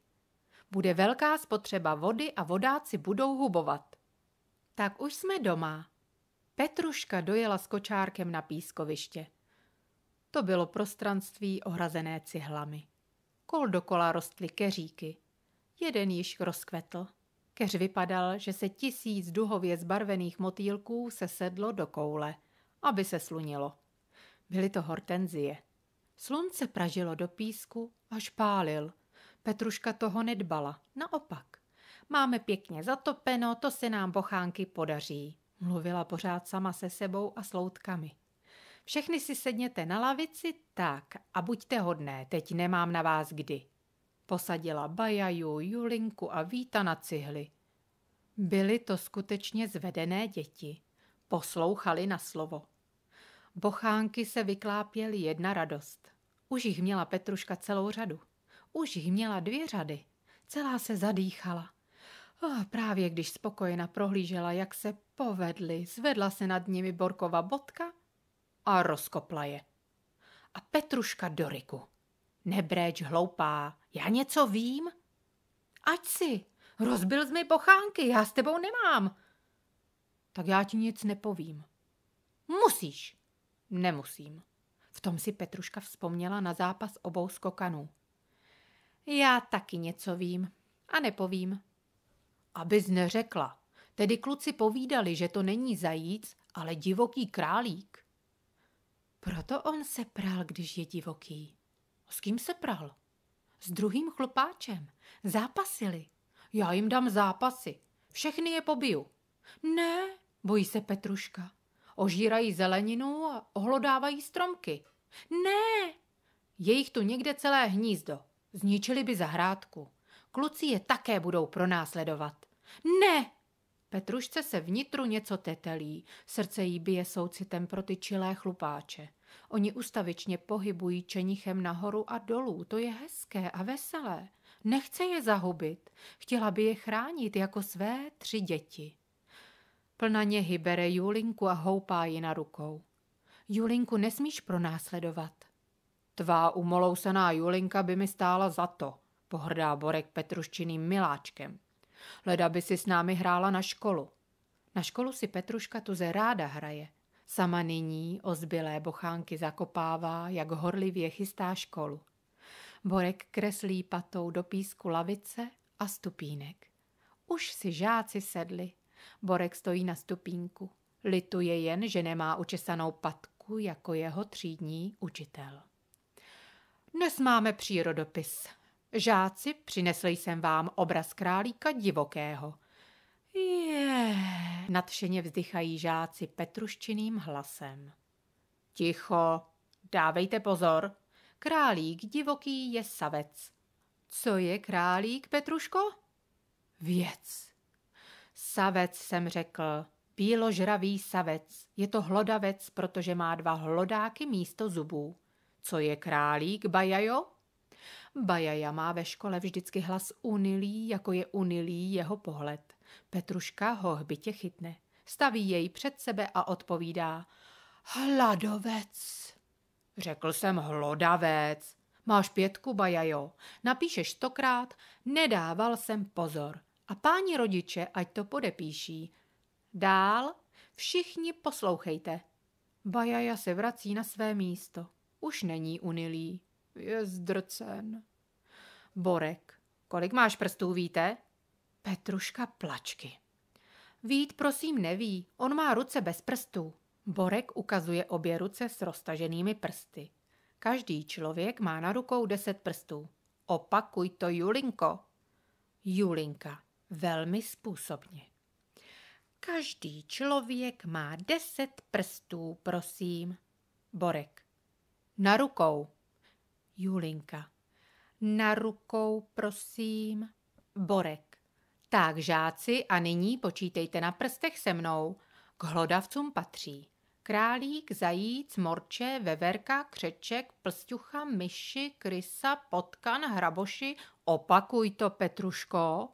Bude velká spotřeba vody a vodáci budou hubovat. Tak už jsme doma. Petruška dojela s kočárkem na pískoviště. To bylo prostranství ohrazené cihlami. Kol dokola rostly keříky. Jeden již rozkvetl. Keř vypadal, že se tisíc duhově zbarvených motýlků sesedlo do koule, aby se slunilo. Byly to hortenzie. Slunce pražilo do písku až pálil. Petruška toho nedbala, naopak. Máme pěkně zatopeno, to se nám bochánky podaří, mluvila pořád sama se sebou a sloutkami. Všechny si sedněte na lavici tak a buďte hodné, teď nemám na vás kdy. Posadila Bajaju, Julinku a Víta na cihly. Byly to skutečně zvedené děti. Poslouchali na slovo. Bochánky se vyklápěly jedna radost. Už jich měla Petruška celou řadu. Už jich měla dvě řady. Celá se zadýchala. Oh, právě když spokojena prohlížela, jak se povedly, zvedla se nad nimi Borkova bodka a rozkopla je. A Petruška Doriku. Nebreč, hloupá, já něco vím? Ať si, rozbil jsi mi pochánky, já s tebou nemám. Tak já ti nic nepovím. Musíš. Nemusím. V tom si Petruška vzpomněla na zápas obou skokanů. Já taky něco vím a nepovím. Abys neřekla. Tedy kluci povídali, že to není zajíc, ale divoký králík. Proto on se pral, když je divoký. S kým se pral? S druhým chlupáčem. Zápasili. Já jim dám zápasy. Všechny je pobiju. Ne, bojí se Petruška. Ožírají zeleninu a ohlodávají stromky. Ne, je jich tu někde celé hnízdo. Zničili by zahrádku. Kluci je také budou pronásledovat. Ne, Petrušce se vnitru něco tetelí, srdce jí bije soucitem pro ty čilé chlupáče. Oni ustavičně pohybují čenichem nahoru a dolů, to je hezké a veselé. Nechce je zahubit, chtěla by je chránit jako své tři děti. Plna něhy bere Julinku a houpá ji na rukou. Julinku nesmíš pronásledovat. Tvá umolousaná Julinka by mi stála za to, pohrdá Borek Petruščiným miláčkem. Leda by si s námi hrála na školu. Na školu si Petruška tuze ráda hraje. Sama nyní o zbylé bochánky zakopává, jak horlivě chystá školu. Borek kreslí patou do písku lavice a stupínek. Už si žáci sedli. Borek stojí na stupínku. Lituje jen, že nemá učesanou patku jako jeho třídní učitel. Dnes máme přírodopis, Žáci, přinesl jsem vám obraz králíka divokého. Je, nadšeně vzdychají žáci petruščiným hlasem. Ticho, dávejte pozor, králík divoký je savec. Co je králík, Petruško? Věc. Savec jsem řekl, bíložravý savec. Je to hlodavec, protože má dva hlodáky místo zubů. Co je králík, Bajajo? Bajaja má ve škole vždycky hlas unilý, jako je unilý jeho pohled. Petruška ho hbitě chytne. Staví jej před sebe a odpovídá. Hladovec. Řekl jsem hlodavec. Máš pětku, Bajajo. Napíšeš stokrát, nedával jsem pozor. A páni rodiče, ať to podepíší. Dál všichni poslouchejte. Bajaja se vrací na své místo. Už není unilý. Je zdrcen. Borek. Kolik máš prstů, víte? Petruška plačky. Vít prosím neví, on má ruce bez prstů. Borek ukazuje obě ruce s roztaženými prsty. Každý člověk má na rukou deset prstů. Opakuj to, Julinko. Julinka. Velmi způsobně. Každý člověk má deset prstů, prosím. Borek. Na rukou. Julinka. Na rukou, prosím. Borek. Tak, žáci, a nyní počítejte na prstech se mnou. K hlodavcům patří králík, zajíc, morče, veverka, křeček, plstucha, myši, krysa, potkan, hraboši. Opakuj to, Petruško.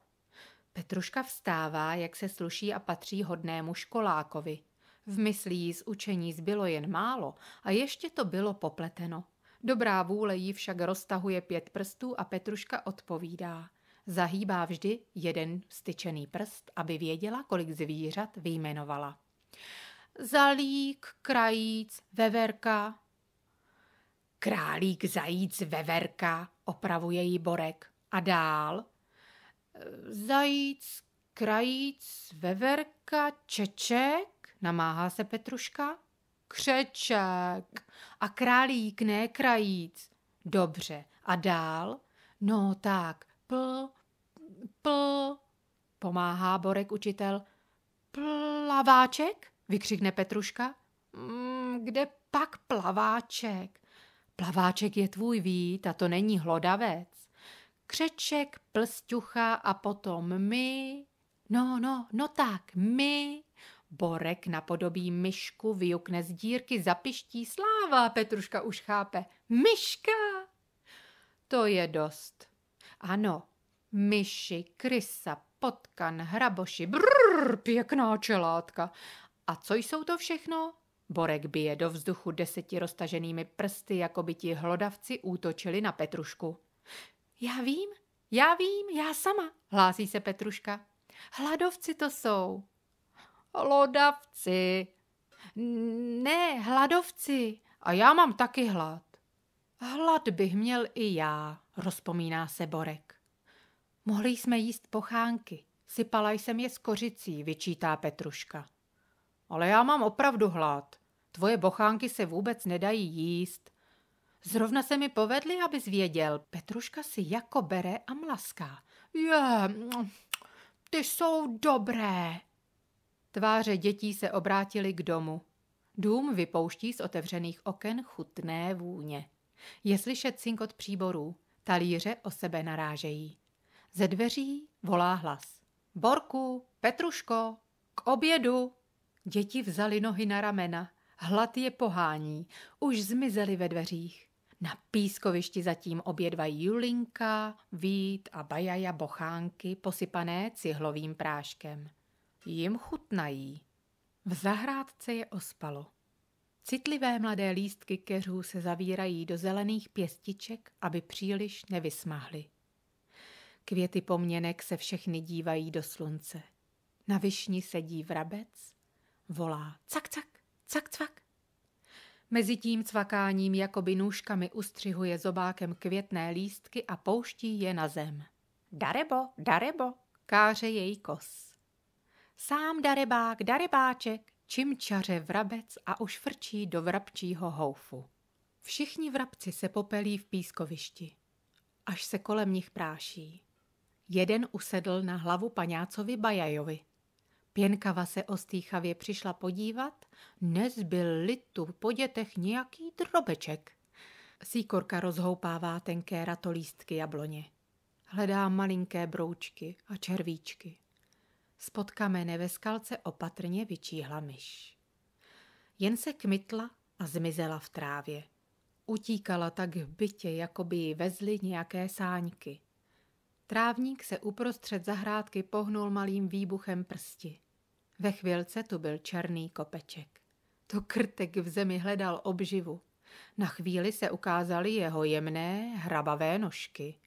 Petruška vstává, jak se sluší a patří hodnému školákovi. V myslí z učení zbylo jen málo a ještě to bylo popleteno. Dobrá vůle jí však roztahuje pět prstů a Petruška odpovídá. Zahýbá vždy jeden styčený prst, aby věděla, kolik zvířat vyjmenovala. Zalík, krajíc, veverka. Králík, zajíc, veverka, opravuje ji Borek. A dál. Eh, zajíc, krajíc, veverka, čeček, namáhá se Petruška křeček. A králík, ne krajíc. Dobře. A dál? No tak, pl, pl, pomáhá Borek učitel. Plaváček? vykřikne Petruška. Mm, kde pak plaváček? Plaváček je tvůj vít a to není hlodavec. Křeček, plsťucha a potom my. No, no, no tak, my. Borek napodobí myšku, vyjukne z dírky, zapiští sláva, Petruška už chápe. Myška! To je dost. Ano, myši, krysa, potkan, hraboši, brrr, pěkná čelátka. A co jsou to všechno? Borek bije do vzduchu deseti roztaženými prsty, jako by ti hlodavci útočili na Petrušku. Já vím, já vím, já sama, hlásí se Petruška. Hladovci to jsou. Lodavci. Ne, hladovci. A já mám taky hlad. Hlad bych měl i já, rozpomíná se Borek. Mohli jsme jíst pochánky. Sypala jsem je s kořicí, vyčítá Petruška. Ale já mám opravdu hlad. Tvoje bochánky se vůbec nedají jíst. Zrovna se mi povedli, abys věděl. Petruška si jako bere a mlaská. Je, ty jsou dobré. Tváře dětí se obrátily k domu. Dům vypouští z otevřených oken chutné vůně. Je slyšet od příborů, talíře o sebe narážejí. Ze dveří volá hlas. Borku, Petruško, k obědu! Děti vzali nohy na ramena, hlad je pohání, už zmizeli ve dveřích. Na pískovišti zatím obědvají Julinka, Vít a Bajaja bochánky posypané cihlovým práškem. Jim chutnají. V zahrádce je ospalo. Citlivé mladé lístky keřů se zavírají do zelených pěstiček, aby příliš nevysmahly. Květy poměnek se všechny dívají do slunce. Na višni sedí vrabec, volá cak cak, cak cvak. Mezitím cvakáním jakoby nůžkami ustřihuje zobákem květné lístky a pouští je na zem. Darebo, darebo, káře její kos. Sám darebák, darebáček, čimčaře vrabec a už frčí do vrabčího houfu. Všichni vrabci se popelí v pískovišti, až se kolem nich práší. Jeden usedl na hlavu paňácovi Bajajovi. Pěnkava se ostýchavě přišla podívat, nezbyl litu po dětech nějaký drobeček. Síkorka rozhoupává tenké ratolístky jabloně. Hledá malinké broučky a červíčky. Spod kamene ve skalce opatrně vyčíhla myš. Jen se kmitla a zmizela v trávě. Utíkala tak v bytě, jako by ji vezly nějaké sáňky. Trávník se uprostřed zahrádky pohnul malým výbuchem prsti. Ve chvilce tu byl černý kopeček. To krtek v zemi hledal obživu. Na chvíli se ukázaly jeho jemné, hrabavé nožky.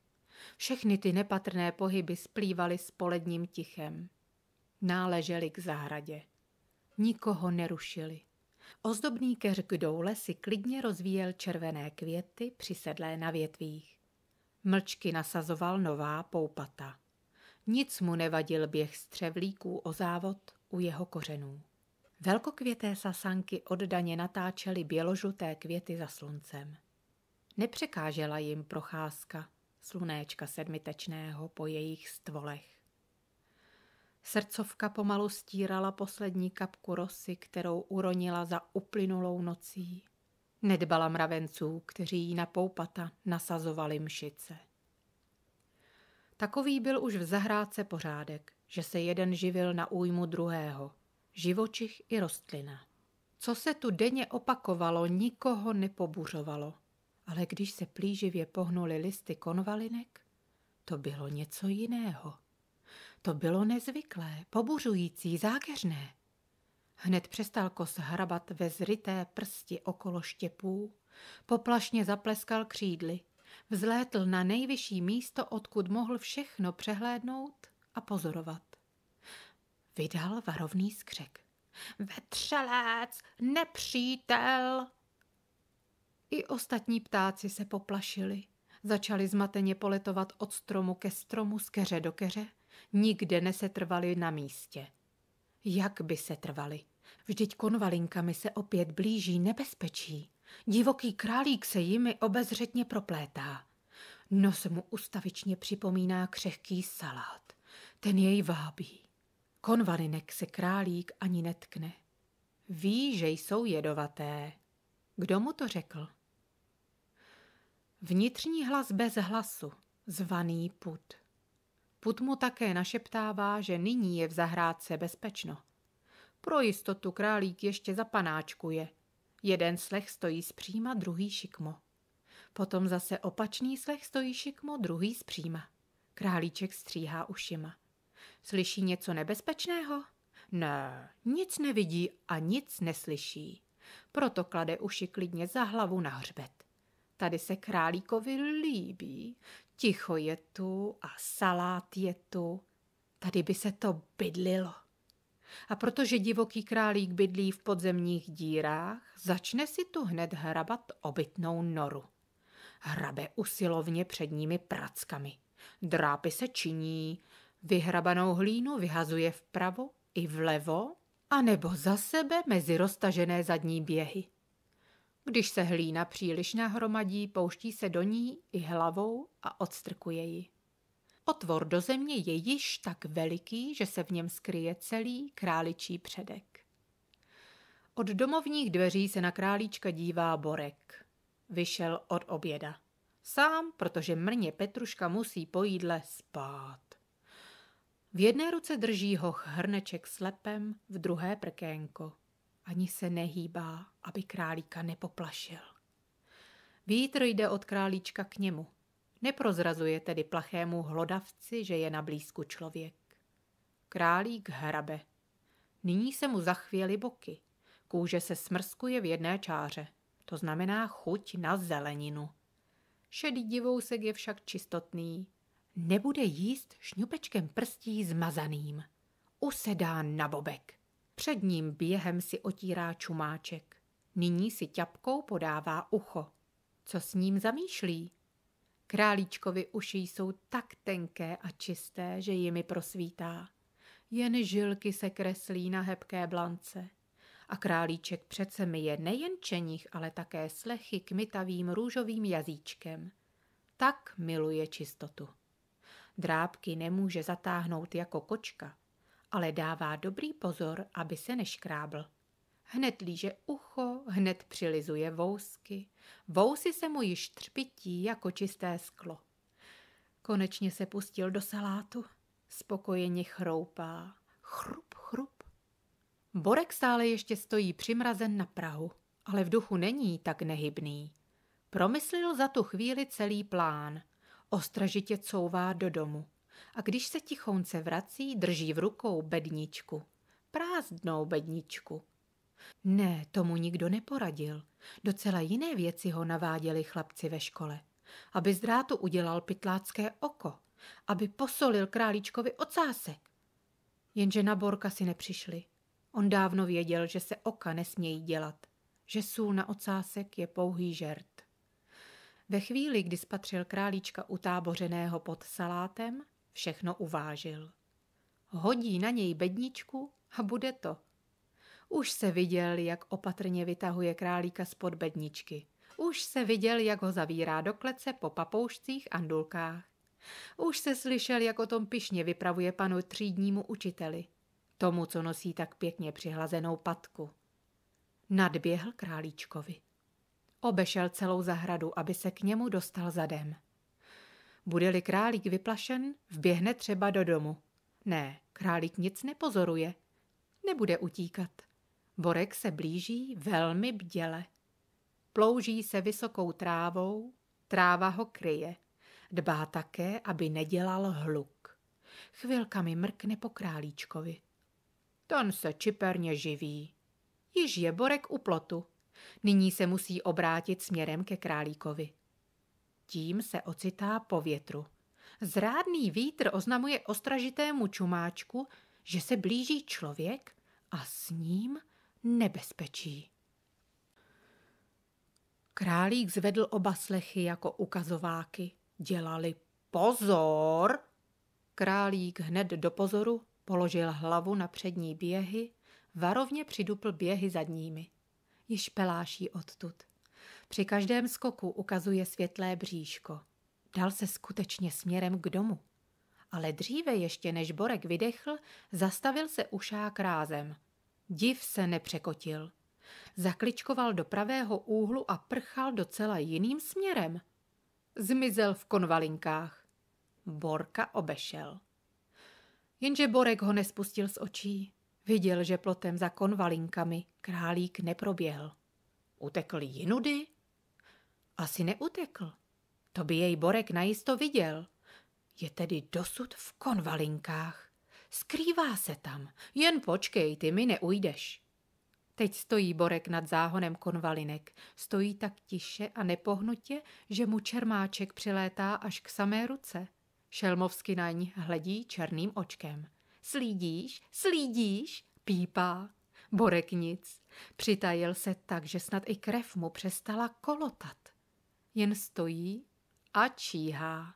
Všechny ty nepatrné pohyby splývaly s poledním tichem náleželi k zahradě. Nikoho nerušili. Ozdobný keř k doule si klidně rozvíjel červené květy přisedlé na větvích. Mlčky nasazoval nová poupata. Nic mu nevadil běh střevlíků o závod u jeho kořenů. Velkokvěté sasanky oddaně natáčely běložuté květy za sluncem. Nepřekážela jim procházka slunéčka sedmitečného po jejich stvolech. Srdcovka pomalu stírala poslední kapku rosy, kterou uronila za uplynulou nocí. Nedbala mravenců, kteří jí na poupata nasazovali mšice. Takový byl už v zahrádce pořádek, že se jeden živil na újmu druhého, živočich i rostlina. Co se tu denně opakovalo, nikoho nepobuřovalo, ale když se plíživě pohnuli listy konvalinek, to bylo něco jiného. To bylo nezvyklé, pobuřující, zákeřné. Hned přestal kos hrabat ve zryté prsti okolo štěpů, poplašně zapleskal křídly, vzlétl na nejvyšší místo, odkud mohl všechno přehlédnout a pozorovat. Vydal varovný skřek. Vetřelec, nepřítel! I ostatní ptáci se poplašili. Začali zmateně poletovat od stromu ke stromu, z keře do keře, nikde nesetrvali na místě. Jak by se trvali? Vždyť konvalinkami se opět blíží nebezpečí. Divoký králík se jimi obezřetně proplétá. Nos mu ustavičně připomíná křehký salát. Ten jej vábí. Konvalinek se králík ani netkne. Ví, že jsou jedovaté. Kdo mu to řekl? Vnitřní hlas bez hlasu, zvaný put. Put mu také našeptává, že nyní je v zahrádce bezpečno. Pro jistotu králík ještě zapanáčkuje. Jeden slech stojí zpříma, druhý šikmo. Potom zase opačný slech stojí šikmo, druhý zpříma. Králíček stříhá ušima. Slyší něco nebezpečného? Ne, nic nevidí a nic neslyší. Proto klade uši klidně za hlavu na hřbet. Tady se králíkovi líbí. Ticho je tu a salát je tu. Tady by se to bydlilo. A protože divoký králík bydlí v podzemních dírách, začne si tu hned hrabat obytnou noru. Hrabe usilovně předními prackami. Drápy se činí, vyhrabanou hlínu vyhazuje vpravo i vlevo, anebo za sebe mezi roztažené zadní běhy. Když se hlína příliš nahromadí, pouští se do ní i hlavou a odstrkuje ji. Otvor do země je již tak veliký, že se v něm skryje celý králičí předek. Od domovních dveří se na králíčka dívá Borek. Vyšel od oběda. Sám, protože mrně Petruška musí po jídle spát. V jedné ruce drží ho hrneček s lepem, v druhé prkénko ani se nehýbá, aby králíka nepoplašil. Vítr jde od králíčka k němu. Neprozrazuje tedy plachému hlodavci, že je na blízku člověk. Králík hrabe. Nyní se mu zachvěly boky. Kůže se smrskuje v jedné čáře. To znamená chuť na zeleninu. Šedý divousek je však čistotný. Nebude jíst šňupečkem prstí zmazaným. Usedá na bobek. Předním během si otírá čumáček. Nyní si ťapkou podává ucho. Co s ním zamýšlí? Králíčkovi uši jsou tak tenké a čisté, že jimi prosvítá. Jen žilky se kreslí na hebké blance. A králíček přece mi je nejen čenich, ale také slechy kmitavým růžovým jazyčkem. Tak miluje čistotu. Drábky nemůže zatáhnout jako kočka, ale dává dobrý pozor, aby se neškrábl. Hned líže ucho, hned přilizuje vousky. Vousy se mu již třpití jako čisté sklo. Konečně se pustil do salátu. Spokojeně chroupá. Chrup, chrup. Borek stále ještě stojí přimrazen na Prahu, ale v duchu není tak nehybný. Promyslil za tu chvíli celý plán. Ostražitě couvá do domu a když se tichounce vrací, drží v rukou bedničku. Prázdnou bedničku. Ne, tomu nikdo neporadil. Docela jiné věci ho naváděli chlapci ve škole. Aby z drátu udělal pytlácké oko. Aby posolil králíčkovi ocásek. Jenže na Borka si nepřišli. On dávno věděl, že se oka nesmějí dělat. Že sůl na ocásek je pouhý žert. Ve chvíli, kdy spatřil králíčka utábořeného pod salátem, Všechno uvážil. Hodí na něj bedničku a bude to. Už se viděl, jak opatrně vytahuje králíka spod bedničky. Už se viděl, jak ho zavírá do klece po papoušcích a Už se slyšel, jak o tom pišně vypravuje panu třídnímu učiteli. Tomu, co nosí tak pěkně přihlazenou patku. Nadběhl králíčkovi. Obešel celou zahradu, aby se k němu dostal zadem. Bude-li králík vyplašen, vběhne třeba do domu. Ne, králík nic nepozoruje. Nebude utíkat. Borek se blíží velmi bděle. Plouží se vysokou trávou, tráva ho kryje. Dbá také, aby nedělal hluk. Chvilkami mrkne po králíčkovi. Ten se čiperně živí. Již je Borek u plotu. Nyní se musí obrátit směrem ke králíkovi. Tím se ocitá po větru. Zrádný vítr oznamuje ostražitému čumáčku, že se blíží člověk a s ním nebezpečí. Králík zvedl oba slechy jako ukazováky. Dělali pozor! Králík hned do pozoru položil hlavu na přední běhy, varovně přidupl běhy zadními. Již peláší odtud. Při každém skoku ukazuje světlé bříško. Dal se skutečně směrem k domu. Ale dříve ještě, než Borek vydechl, zastavil se ušák rázem. Div se nepřekotil. Zakličkoval do pravého úhlu a prchal docela jiným směrem. Zmizel v konvalinkách. Borka obešel. Jenže Borek ho nespustil z očí. Viděl, že plotem za konvalinkami králík neproběhl. Utekl jinudy? Asi neutekl. To by jej Borek najisto viděl. Je tedy dosud v konvalinkách. Skrývá se tam. Jen počkej, ty mi neujdeš. Teď stojí Borek nad záhonem konvalinek. Stojí tak tiše a nepohnutě, že mu čermáček přilétá až k samé ruce. Šelmovsky na hledí černým očkem. Slídíš, slídíš, pípá. Borek nic. Přitajil se tak, že snad i krev mu přestala kolotat jen stojí a číhá.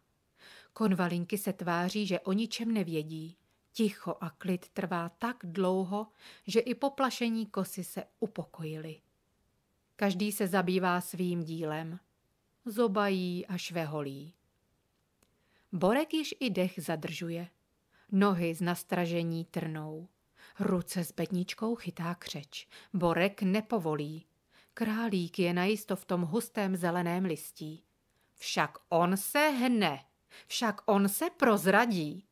Konvalinky se tváří, že o ničem nevědí. Ticho a klid trvá tak dlouho, že i poplašení kosy se upokojili. Každý se zabývá svým dílem. Zobají a šveholí. Borek již i dech zadržuje. Nohy z nastražení trnou. Ruce s bedničkou chytá křeč. Borek nepovolí. Králík je najisto v tom hustém zeleném listí. Však on se hne, však on se prozradí.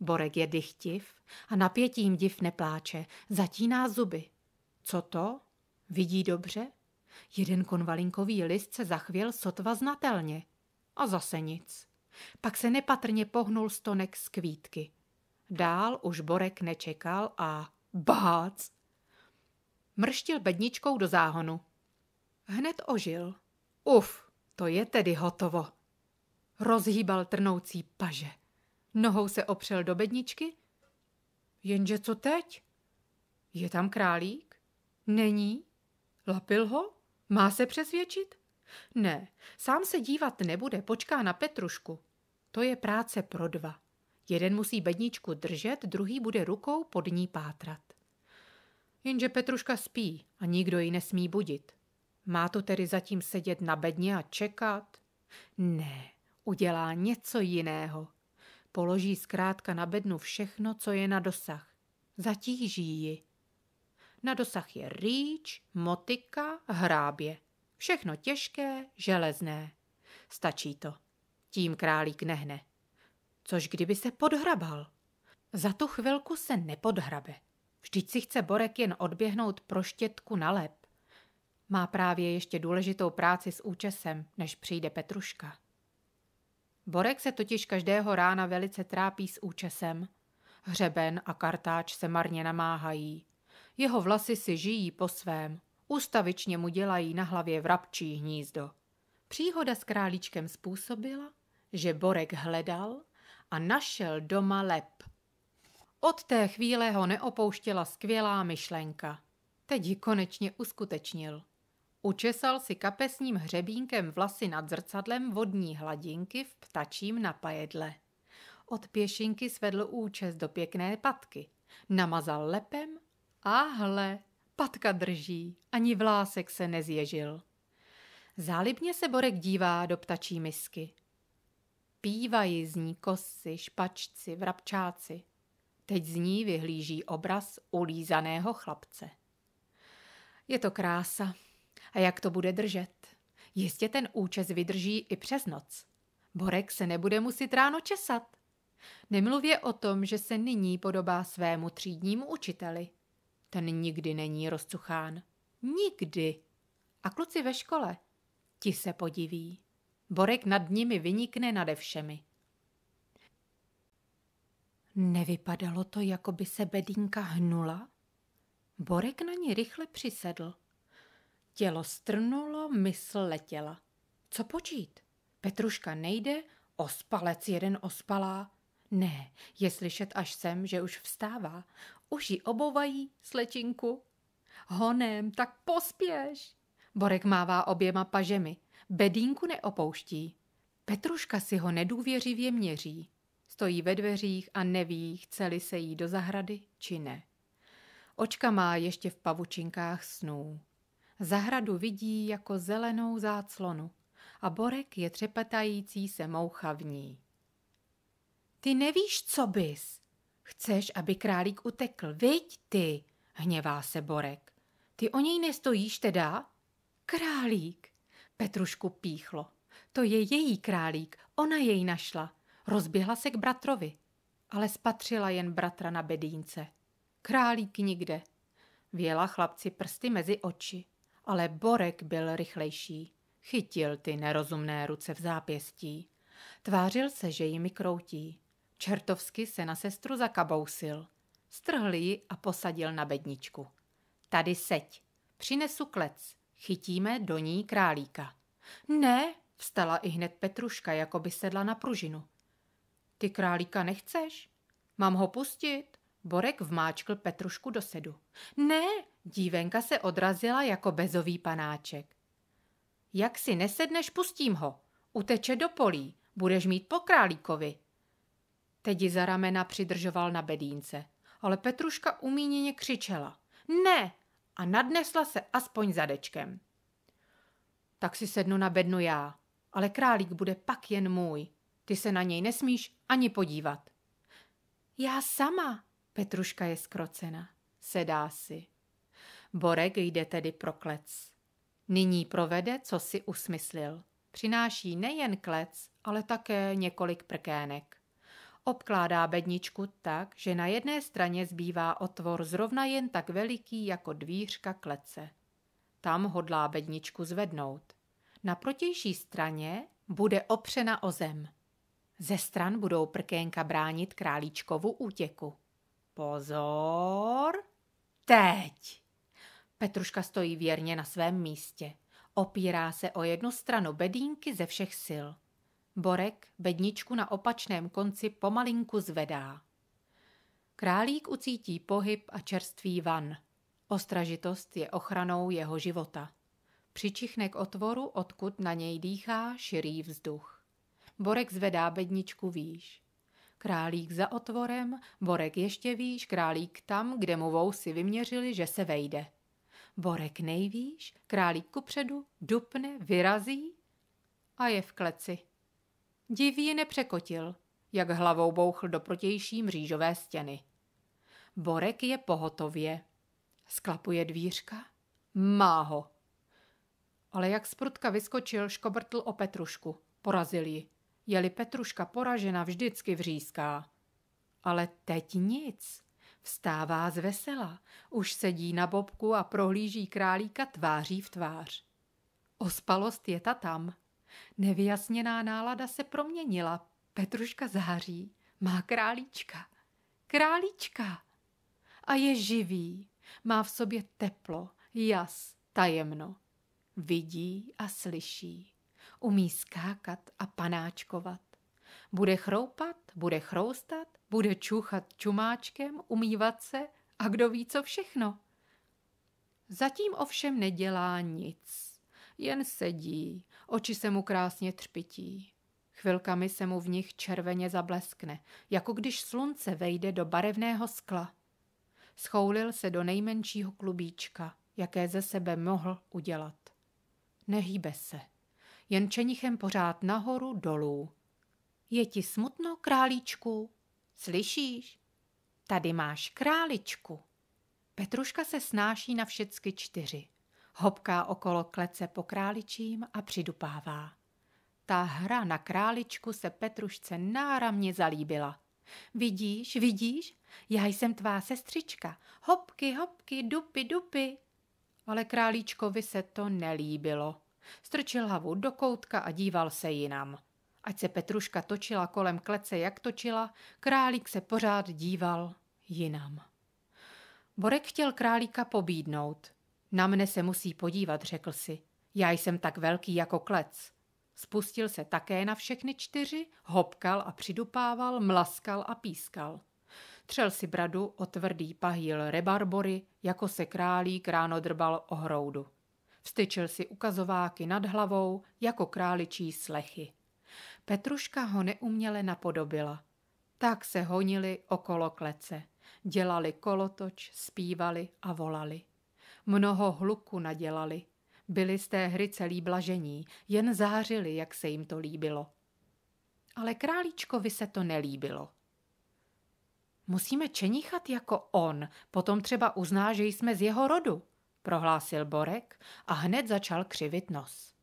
Borek je dychtiv a napětím div nepláče, zatíná zuby. Co to? Vidí dobře? Jeden konvalinkový list se zachvěl sotva znatelně. A zase nic. Pak se nepatrně pohnul stonek z kvítky. Dál už Borek nečekal a bác! Mrštil bedničkou do záhonu. Hned ožil. Uf, to je tedy hotovo. Rozhýbal trnoucí paže. Nohou se opřel do bedničky. Jenže co teď? Je tam králík? Není? Lapil ho? Má se přesvědčit? Ne, sám se dívat nebude, počká na Petrušku. To je práce pro dva. Jeden musí bedničku držet, druhý bude rukou pod ní pátrat. Jenže Petruška spí a nikdo ji nesmí budit. Má to tedy zatím sedět na bedně a čekat? Ne, udělá něco jiného. Položí zkrátka na bednu všechno, co je na dosah. Zatíží ji. Na dosah je rýč, motika, hrábě. Všechno těžké, železné. Stačí to. Tím králík nehne. Což kdyby se podhrabal? Za tu chvilku se nepodhrabe. Vždyť si chce Borek jen odběhnout pro štětku na lep. Má právě ještě důležitou práci s účesem, než přijde Petruška. Borek se totiž každého rána velice trápí s účesem. Hřeben a kartáč se marně namáhají. Jeho vlasy si žijí po svém. Ústavičně mu dělají na hlavě vrabčí hnízdo. Příhoda s králíčkem způsobila, že Borek hledal a našel doma lep – od té chvíle ho neopouštěla skvělá myšlenka. Teď ji konečně uskutečnil. Učesal si kapesním hřebínkem vlasy nad zrcadlem vodní hladinky v ptačím napajedle. Od pěšinky svedl účes do pěkné patky. Namazal lepem a hle, patka drží, ani vlásek se nezježil. Zálibně se Borek dívá do ptačí misky. Pívají z ní kosy, špačci, vrapčáci. Teď z ní vyhlíží obraz ulízaného chlapce. Je to krása. A jak to bude držet? Jistě ten účes vydrží i přes noc. Borek se nebude muset ráno česat. Nemluvě o tom, že se nyní podobá svému třídnímu učiteli. Ten nikdy není rozcuchán. Nikdy. A kluci ve škole. Ti se podiví. Borek nad nimi vynikne nade všemi. Nevypadalo to, jako by se bedínka hnula? Borek na ní rychle přisedl. Tělo strnulo, mysl letěla. Co počít? Petruška nejde, ospalec jeden ospalá. Ne, je slyšet až sem, že už vstává. Už ji obovají, slečinku. Honem, tak pospěš. Borek mává oběma pažemi. Bedínku neopouští. Petruška si ho nedůvěřivě měří. Stojí ve dveřích a neví, chceli se jí do zahrady či ne. Očka má ještě v pavučinkách snů. Zahradu vidí jako zelenou záclonu a borek je třepetající se moucha v ní. Ty nevíš, co bys. Chceš, aby králík utekl, viď ty, hněvá se borek. Ty o něj nestojíš teda? Králík, Petrušku píchlo. To je její králík, ona jej našla. Rozběhla se k bratrovi, ale spatřila jen bratra na bedínce. Králík nikde. Věla chlapci prsty mezi oči, ale Borek byl rychlejší. Chytil ty nerozumné ruce v zápěstí. Tvářil se, že jimi kroutí. Čertovsky se na sestru zakabousil. Strhl ji a posadil na bedničku. Tady seď. Přinesu klec. Chytíme do ní králíka. Ne, vstala i hned Petruška, jako by sedla na pružinu. Ty králíka nechceš? Mám ho pustit? Borek vmáčkl Petrušku do sedu. Ne, dívenka se odrazila jako bezový panáček. Jak si nesedneš, pustím ho. Uteče do polí, budeš mít po králíkovi. Tedi za ramena přidržoval na bedínce, ale Petruška umíněně křičela. Ne! A nadnesla se aspoň zadečkem. Tak si sednu na bednu já, ale králík bude pak jen můj, ty se na něj nesmíš ani podívat. Já sama, Petruška je skrocena. Sedá si. Borek jde tedy pro klec. Nyní provede, co si usmyslil. Přináší nejen klec, ale také několik prkének. Obkládá bedničku tak, že na jedné straně zbývá otvor zrovna jen tak veliký jako dvířka klece. Tam hodlá bedničku zvednout. Na protější straně bude opřena o zem. Ze stran budou prkénka bránit králíčkovu útěku. Pozor! Teď! Petruška stojí věrně na svém místě. Opírá se o jednu stranu bedínky ze všech sil. Borek bedničku na opačném konci pomalinku zvedá. Králík ucítí pohyb a čerstvý van. Ostražitost je ochranou jeho života. Přičichne k otvoru, odkud na něj dýchá širý vzduch. Borek zvedá bedničku výš. Králík za otvorem, Borek ještě výš, králík tam, kde mu vousy vyměřili, že se vejde. Borek nejvýš, králík kupředu, dupne, vyrazí a je v kleci. ji nepřekotil, jak hlavou bouchl do protější mřížové stěny. Borek je pohotově. Sklapuje dvířka. Má ho. Ale jak z prutka vyskočil, škobrtl o Petrušku. Porazil ji. Jeli Petruška poražena, vždycky vřízká. Ale teď nic. Vstává z vesela, už sedí na bobku a prohlíží králíka tváří v tvář. Ospalost je ta tam. Nevyjasněná nálada se proměnila. Petruška září, má králíčka. Králíčka! A je živý, má v sobě teplo, jas, tajemno. Vidí a slyší umí skákat a panáčkovat. Bude chroupat, bude chroustat, bude čuchat čumáčkem, umývat se a kdo ví co všechno. Zatím ovšem nedělá nic. Jen sedí, oči se mu krásně třpití. Chvilkami se mu v nich červeně zableskne, jako když slunce vejde do barevného skla. Schoulil se do nejmenšího klubíčka, jaké ze sebe mohl udělat. Nehýbe se jen čenichem pořád nahoru dolů. Je ti smutno, králíčku? Slyšíš? Tady máš králičku. Petruška se snáší na všecky čtyři. Hopká okolo klece po králičím a přidupává. Ta hra na králičku se Petrušce náramně zalíbila. Vidíš, vidíš, já jsem tvá sestřička. Hopky, hopky, dupy, dupy. Ale králíčkovi se to nelíbilo. Strčil hlavu do koutka a díval se jinam. Ať se Petruška točila kolem klece, jak točila, králík se pořád díval jinam. Borek chtěl králíka pobídnout. Na mne se musí podívat, řekl si. Já jsem tak velký jako klec. Spustil se také na všechny čtyři, hopkal a přidupával, mlaskal a pískal. Třel si bradu o tvrdý pahýl rebarbory, jako se králík ráno drbal o hroudu. Vstyčil si ukazováky nad hlavou jako králičí slechy. Petruška ho neuměle napodobila. Tak se honili okolo klece. Dělali kolotoč, zpívali a volali. Mnoho hluku nadělali. Byli z té hry celý blažení, jen zářili, jak se jim to líbilo. Ale králíčkovi se to nelíbilo. Musíme čenichat jako on, potom třeba uzná, že jsme z jeho rodu, prohlásil Borek a hned začal křivit nos.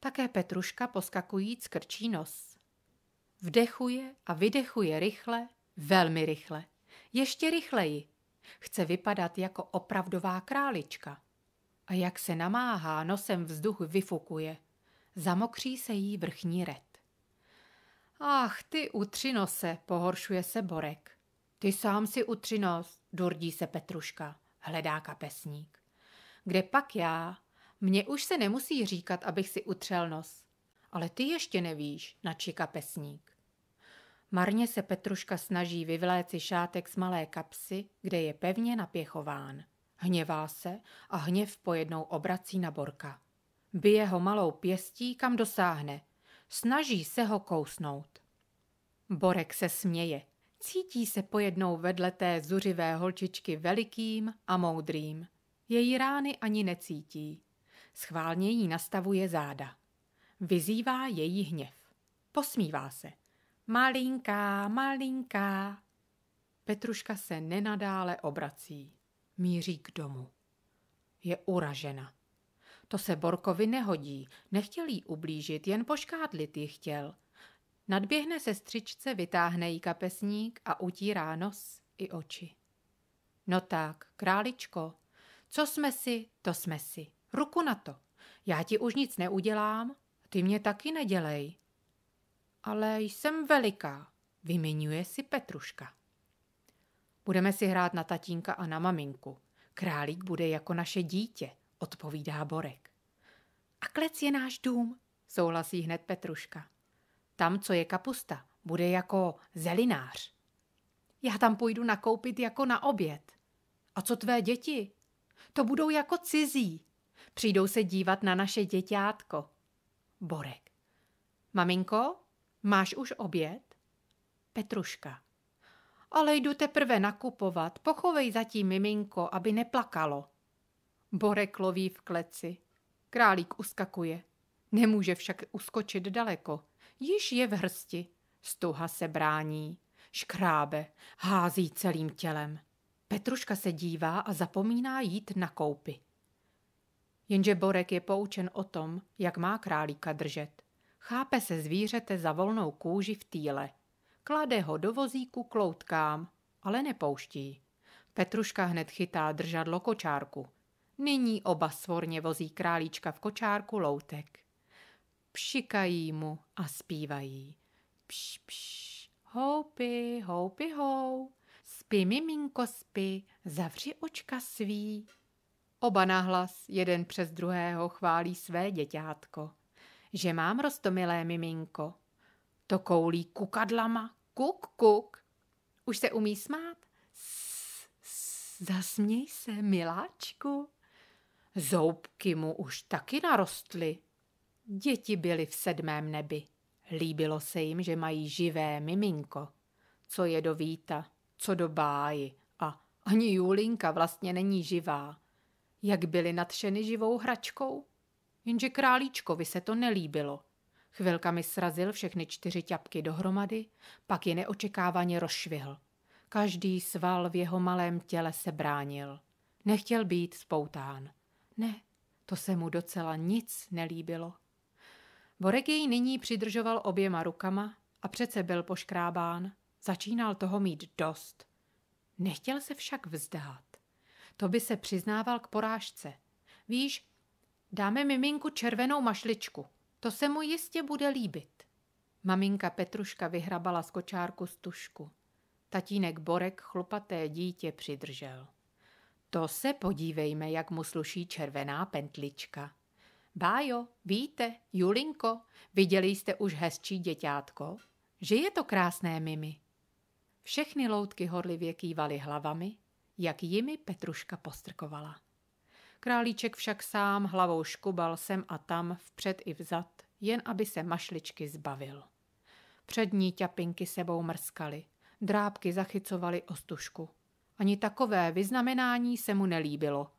Také Petruška poskakujíc krčí nos. Vdechuje a vydechuje rychle, velmi rychle. Ještě rychleji. Chce vypadat jako opravdová králička. A jak se namáhá, nosem vzduch vyfukuje. Zamokří se jí vrchní red. Ach, ty utřinose, pohoršuje se Borek. Ty sám si utřinos, durdí se Petruška, hledá kapesník. Kde pak já? Mně už se nemusí říkat, abych si utřel nos. Ale ty ještě nevíš, načika pesník. Marně se Petruška snaží vyvléci šátek z malé kapsy, kde je pevně napěchován. Hněvá se a hněv pojednou obrací na Borka. Bije ho malou pěstí, kam dosáhne. Snaží se ho kousnout. Borek se směje. Cítí se pojednou vedle té zuřivé holčičky velikým a moudrým. Její rány ani necítí. Schválně jí nastavuje záda. Vyzývá její hněv. Posmívá se. Malinká, malinká. Petruška se nenadále obrací. Míří k domu. Je uražena. To se Borkovi nehodí, nechtěl jí ublížit, jen poškádlit ji chtěl. Nadběhne sestřičce, vytáhne jí kapesník a utírá nos i oči. No tak, králičko, co jsme si, to jsme si. Ruku na to. Já ti už nic neudělám, ty mě taky nedělej. Ale jsem veliká, vyměňuje si Petruška. Budeme si hrát na tatínka a na maminku. Králík bude jako naše dítě, odpovídá Borek. A klec je náš dům, souhlasí hned Petruška. Tam, co je kapusta, bude jako zelinář. Já tam půjdu nakoupit jako na oběd. A co tvé děti? To budou jako cizí. Přijdou se dívat na naše děťátko. Borek. Maminko, máš už oběd? Petruška. Ale jdu teprve nakupovat. Pochovej zatím miminko, aby neplakalo. Borek loví v kleci. Králík uskakuje. Nemůže však uskočit daleko. Již je v hrsti. Stuha se brání. Škrábe. Hází celým tělem. Petruška se dívá a zapomíná jít na koupy. Jenže Borek je poučen o tom, jak má králíka držet. Chápe se zvířete za volnou kůži v týle. Klade ho do vozíku kloutkám, ale nepouští. Petruška hned chytá držadlo kočárku. Nyní oba svorně vozí králíčka v kočárku loutek. Pšikají mu a zpívají. Pš, pš, houpy, houpy, hou. Spí, miminko, spí, zavři očka svý. Oba nahlas, jeden přes druhého, chválí své děťátko. Že mám rostomilé miminko. To koulí kukadlama, kuk, kuk. Už se umí smát? zasměj se, miláčku. Zoubky mu už taky narostly. Děti byly v sedmém nebi. Líbilo se jim, že mají živé miminko. Co je do víta, co do báji a ani Julinka vlastně není živá. Jak byly nadšeny živou hračkou? Jenže králíčkovi se to nelíbilo. Chvilkami srazil všechny čtyři ťapky dohromady, pak je neočekávaně rozšvihl. Každý sval v jeho malém těle se bránil. Nechtěl být spoután. Ne, to se mu docela nic nelíbilo. Borek jej nyní přidržoval oběma rukama a přece byl poškrábán. Začínal toho mít dost. Nechtěl se však vzdát. To by se přiznával k porážce. Víš, dáme miminku červenou mašličku. To se mu jistě bude líbit. Maminka Petruška vyhrabala z kočárku stušku. Tatínek Borek chlupaté dítě přidržel. To se podívejme, jak mu sluší červená pentlička. Bájo, víte, Julinko, viděli jste už hezčí děťátko? Že je to krásné, Mimi. Všechny loutky horlivě kývaly hlavami, jak jimi Petruška postrkovala. Králíček však sám hlavou škubal sem a tam, vpřed i vzad, jen aby se mašličky zbavil. Přední ťapinky sebou mrskaly, drábky zachycovaly ostušku. Ani takové vyznamenání se mu nelíbilo.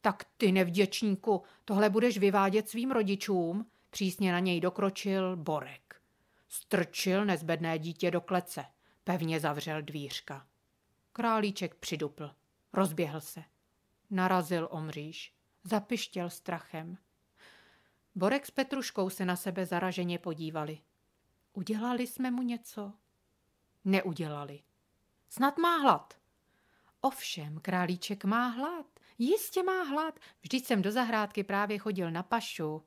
Tak ty nevděčníku, tohle budeš vyvádět svým rodičům, přísně na něj dokročil Borek. Strčil nezbedné dítě do klece. Pevně zavřel dvířka. Králíček přidupl. Rozběhl se. Narazil o mříž. Zapištěl strachem. Borek s Petruškou se na sebe zaraženě podívali. Udělali jsme mu něco? Neudělali. Snad má hlad. Ovšem, králíček má hlad. Jistě má hlad. Vždyť jsem do zahrádky právě chodil na pašu.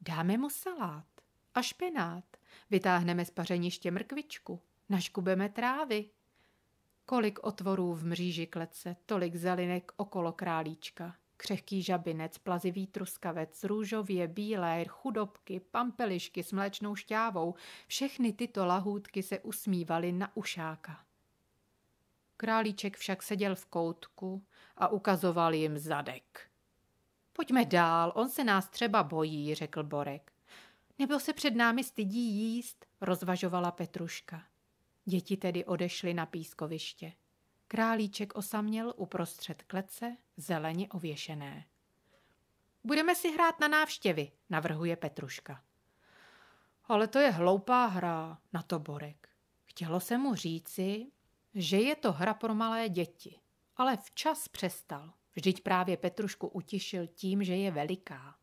Dáme mu salát a špenát. Vytáhneme z pařeniště mrkvičku. Naškubeme trávy. Kolik otvorů v mříži klece, tolik zelinek okolo králíčka. Křehký žabinec, plazivý truskavec, růžově bílé, chudobky, pampelišky s mléčnou šťávou, všechny tyto lahůdky se usmívaly na ušáka. Králíček však seděl v koutku a ukazoval jim zadek. Pojďme dál, on se nás třeba bojí, řekl Borek. Nebo se před námi stydí jíst, rozvažovala Petruška. Děti tedy odešly na pískoviště. Králíček osaměl uprostřed klece, zeleně ověšené. Budeme si hrát na návštěvy, navrhuje Petruška. Ale to je hloupá hra, na to Borek. Chtělo se mu říci, že je to hra pro malé děti, ale včas přestal. Vždyť právě Petrušku utišil tím, že je veliká.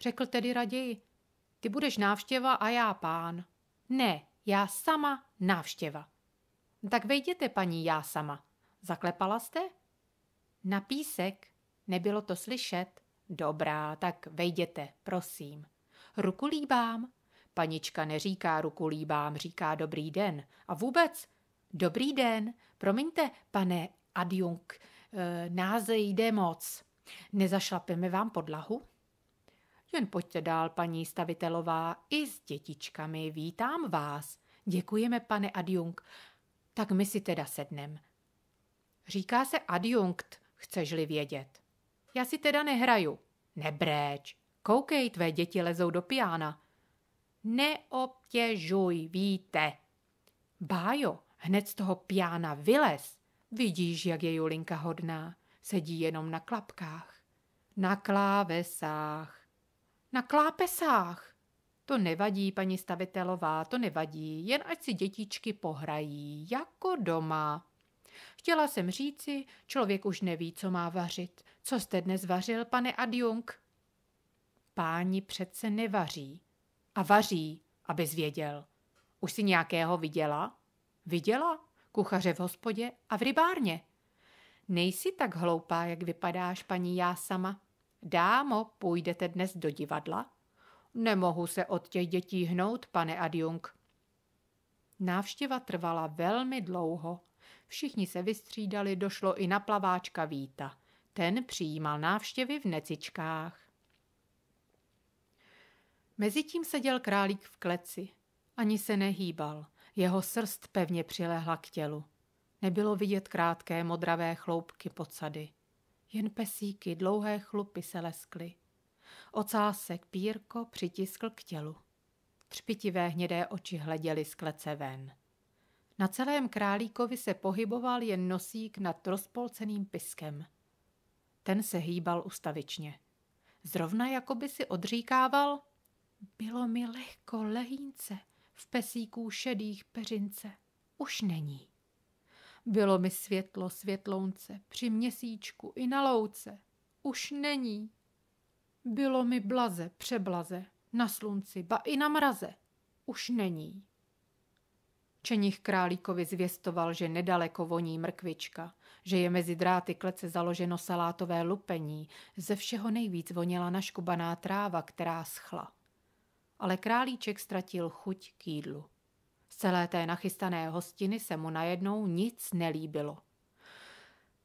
Řekl tedy raději, ty budeš návštěva a já pán. Ne, já sama návštěva. Tak vejděte, paní, já sama. Zaklepala jste? Na písek. Nebylo to slyšet. Dobrá, tak vejděte, prosím. Ruku líbám. Panička neříká ruku líbám, říká dobrý den. A vůbec, dobrý den, promiňte, pane adjunk, eh, náze jde moc. Nezašlapeme vám podlahu? Jen pojďte dál, paní stavitelová, i s dětičkami, vítám vás. Děkujeme, pane adjunkt. Tak my si teda sednem. Říká se adjunkt, chceš-li vědět. Já si teda nehraju. Nebréč. Koukej, tvé děti lezou do piána. Neobtěžuj, víte. Bájo, hned z toho piána vylez. Vidíš, jak je Julinka hodná. Sedí jenom na klapkách. Na klávesách. Na klápesách. To nevadí, paní stavitelová, to nevadí, jen ať si dětičky pohrají, jako doma. Chtěla jsem říci, člověk už neví, co má vařit. Co jste dnes vařil, pane adjunk? Páni přece nevaří. A vaří, aby zvěděl. Už si nějakého viděla? Viděla? Kuchaře v hospodě a v rybárně. Nejsi tak hloupá, jak vypadáš, paní já sama. Dámo, půjdete dnes do divadla? Nemohu se od těch dětí hnout, pane adjunk. Návštěva trvala velmi dlouho. Všichni se vystřídali, došlo i na plaváčka Víta. Ten přijímal návštěvy v necičkách. Mezitím seděl králík v kleci. Ani se nehýbal. Jeho srst pevně přilehla k tělu. Nebylo vidět krátké modravé chloupky podsady. Jen pesíky, dlouhé chlupy se leskly ocásek pírko přitiskl k tělu. Třpitivé hnědé oči hleděly z klece ven. Na celém králíkovi se pohyboval jen nosík nad rozpolceným piskem. Ten se hýbal ustavičně. Zrovna jako by si odříkával Bylo mi lehko lehínce v pesíků šedých peřince. Už není. Bylo mi světlo světlounce při měsíčku i na louce. Už není. Bylo mi blaze, přeblaze, na slunci, ba i na mraze. Už není. Čenich králíkovi zvěstoval, že nedaleko voní mrkvička, že je mezi dráty klece založeno salátové lupení, ze všeho nejvíc voněla naškubaná tráva, která schla. Ale králíček ztratil chuť k jídlu. Z celé té nachystané hostiny se mu najednou nic nelíbilo.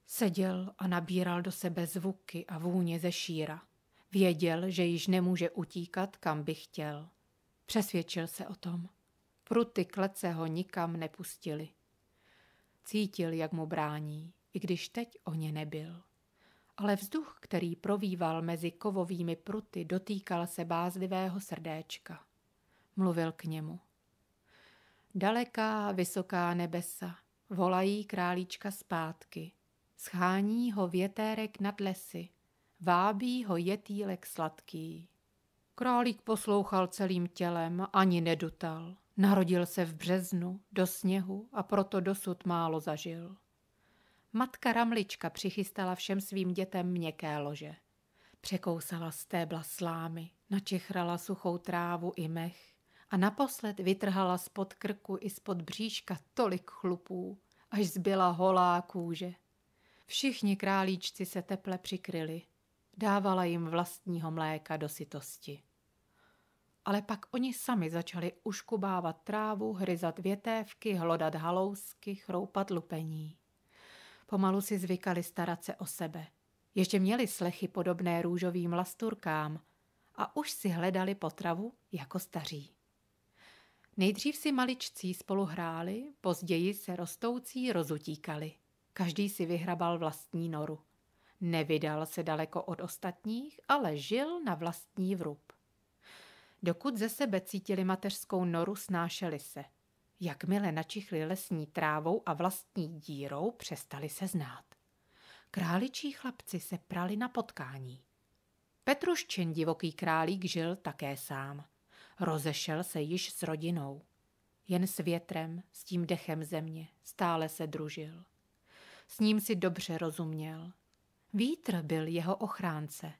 Seděl a nabíral do sebe zvuky a vůně ze šíra. Věděl, že již nemůže utíkat, kam by chtěl. Přesvědčil se o tom. Pruty klece ho nikam nepustili. Cítil, jak mu brání, i když teď o ně nebyl. Ale vzduch, který províval mezi kovovými pruty, dotýkal se bázlivého srdéčka. Mluvil k němu. Daleká, vysoká nebesa volají králíčka zpátky. Schání ho větérek nad lesy – Vábí ho jetýlek sladký. Králík poslouchal celým tělem, ani nedutal. Narodil se v březnu, do sněhu a proto dosud málo zažil. Matka Ramlička přichystala všem svým dětem měkké lože. Překousala stébla slámy, načichrala suchou trávu i mech a naposled vytrhala spod krku i spod bříška tolik chlupů, až zbyla holá kůže. Všichni králíčci se teple přikryli, Dávala jim vlastního mléka do sitosti. Ale pak oni sami začali uškubávat trávu, hryzat větévky, hlodat halousky, chroupat lupení. Pomalu si zvykali starat se o sebe. Ještě měli slechy podobné růžovým lasturkám a už si hledali potravu jako staří. Nejdřív si maličcí spolu hráli, později se rostoucí rozutíkali. Každý si vyhrabal vlastní noru. Nevydal se daleko od ostatních, ale žil na vlastní vrub. Dokud ze sebe cítili mateřskou noru, snášeli se. Jakmile načichli lesní trávou a vlastní dírou, přestali se znát. Králičí chlapci se prali na potkání. Petruščin divoký králík žil také sám. Rozešel se již s rodinou. Jen s větrem, s tím dechem země, stále se družil. S ním si dobře rozuměl, Vítr byl jeho ochránce.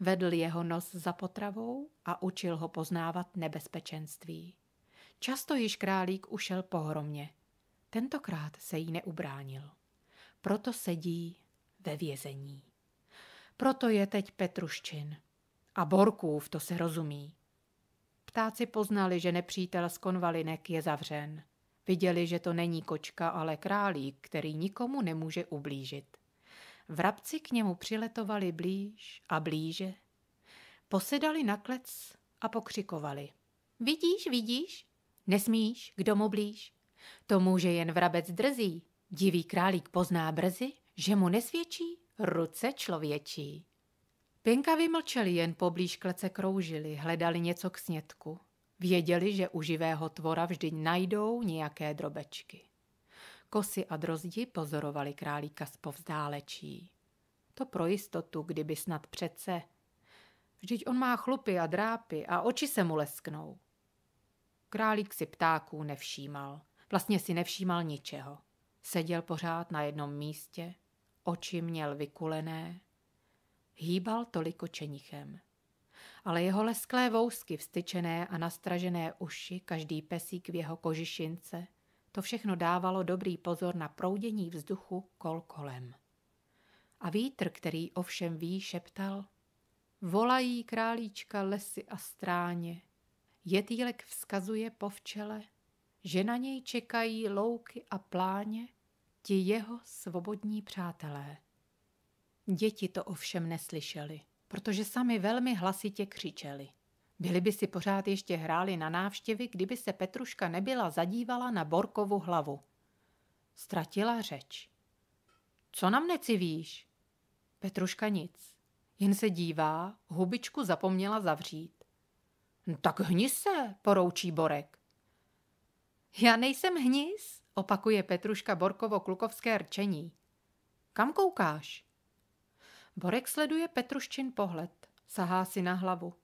Vedl jeho nos za potravou a učil ho poznávat nebezpečenství. Často již králík ušel pohromě. Tentokrát se jí neubránil. Proto sedí ve vězení. Proto je teď Petruščin. A Borkův to se rozumí. Ptáci poznali, že nepřítel z konvalinek je zavřen. Viděli, že to není kočka, ale králík, který nikomu nemůže ublížit. Vrabci k němu přiletovali blíž a blíže. Posedali na klec a pokřikovali. Vidíš, vidíš? Nesmíš, kdo mu blíž? To může jen vrabec drzí. Divý králík pozná brzy, že mu nesvědčí ruce člověčí. Pinka vymlčeli jen poblíž klece kroužili, hledali něco k snědku. Věděli, že u živého tvora vždy najdou nějaké drobečky. Kosy a drozdi pozorovali králíka povzdálečí. To pro jistotu, kdyby snad přece. Vždyť on má chlupy a drápy a oči se mu lesknou. Králík si ptáků nevšímal. Vlastně si nevšímal ničeho. Seděl pořád na jednom místě, oči měl vykulené. Hýbal toliko čenichem. Ale jeho lesklé vousky, vstyčené a nastražené uši, každý pesík v jeho kožišince, to všechno dávalo dobrý pozor na proudění vzduchu kol kolem. A vítr, který ovšem ví, šeptal Volají králíčka lesy a stráně. Jetýlek vzkazuje po včele, že na něj čekají louky a pláně ti jeho svobodní přátelé. Děti to ovšem neslyšeli, protože sami velmi hlasitě křičeli. Byli by si pořád ještě hráli na návštěvy, kdyby se Petruška nebyla zadívala na Borkovu hlavu. Ztratila řeč. Co nám necivíš? Petruška nic. Jen se dívá, hubičku zapomněla zavřít. No tak hni se, poroučí Borek. Já nejsem hnis, opakuje Petruška Borkovo-klukovské rčení. Kam koukáš? Borek sleduje Petruščin pohled, sahá si na hlavu.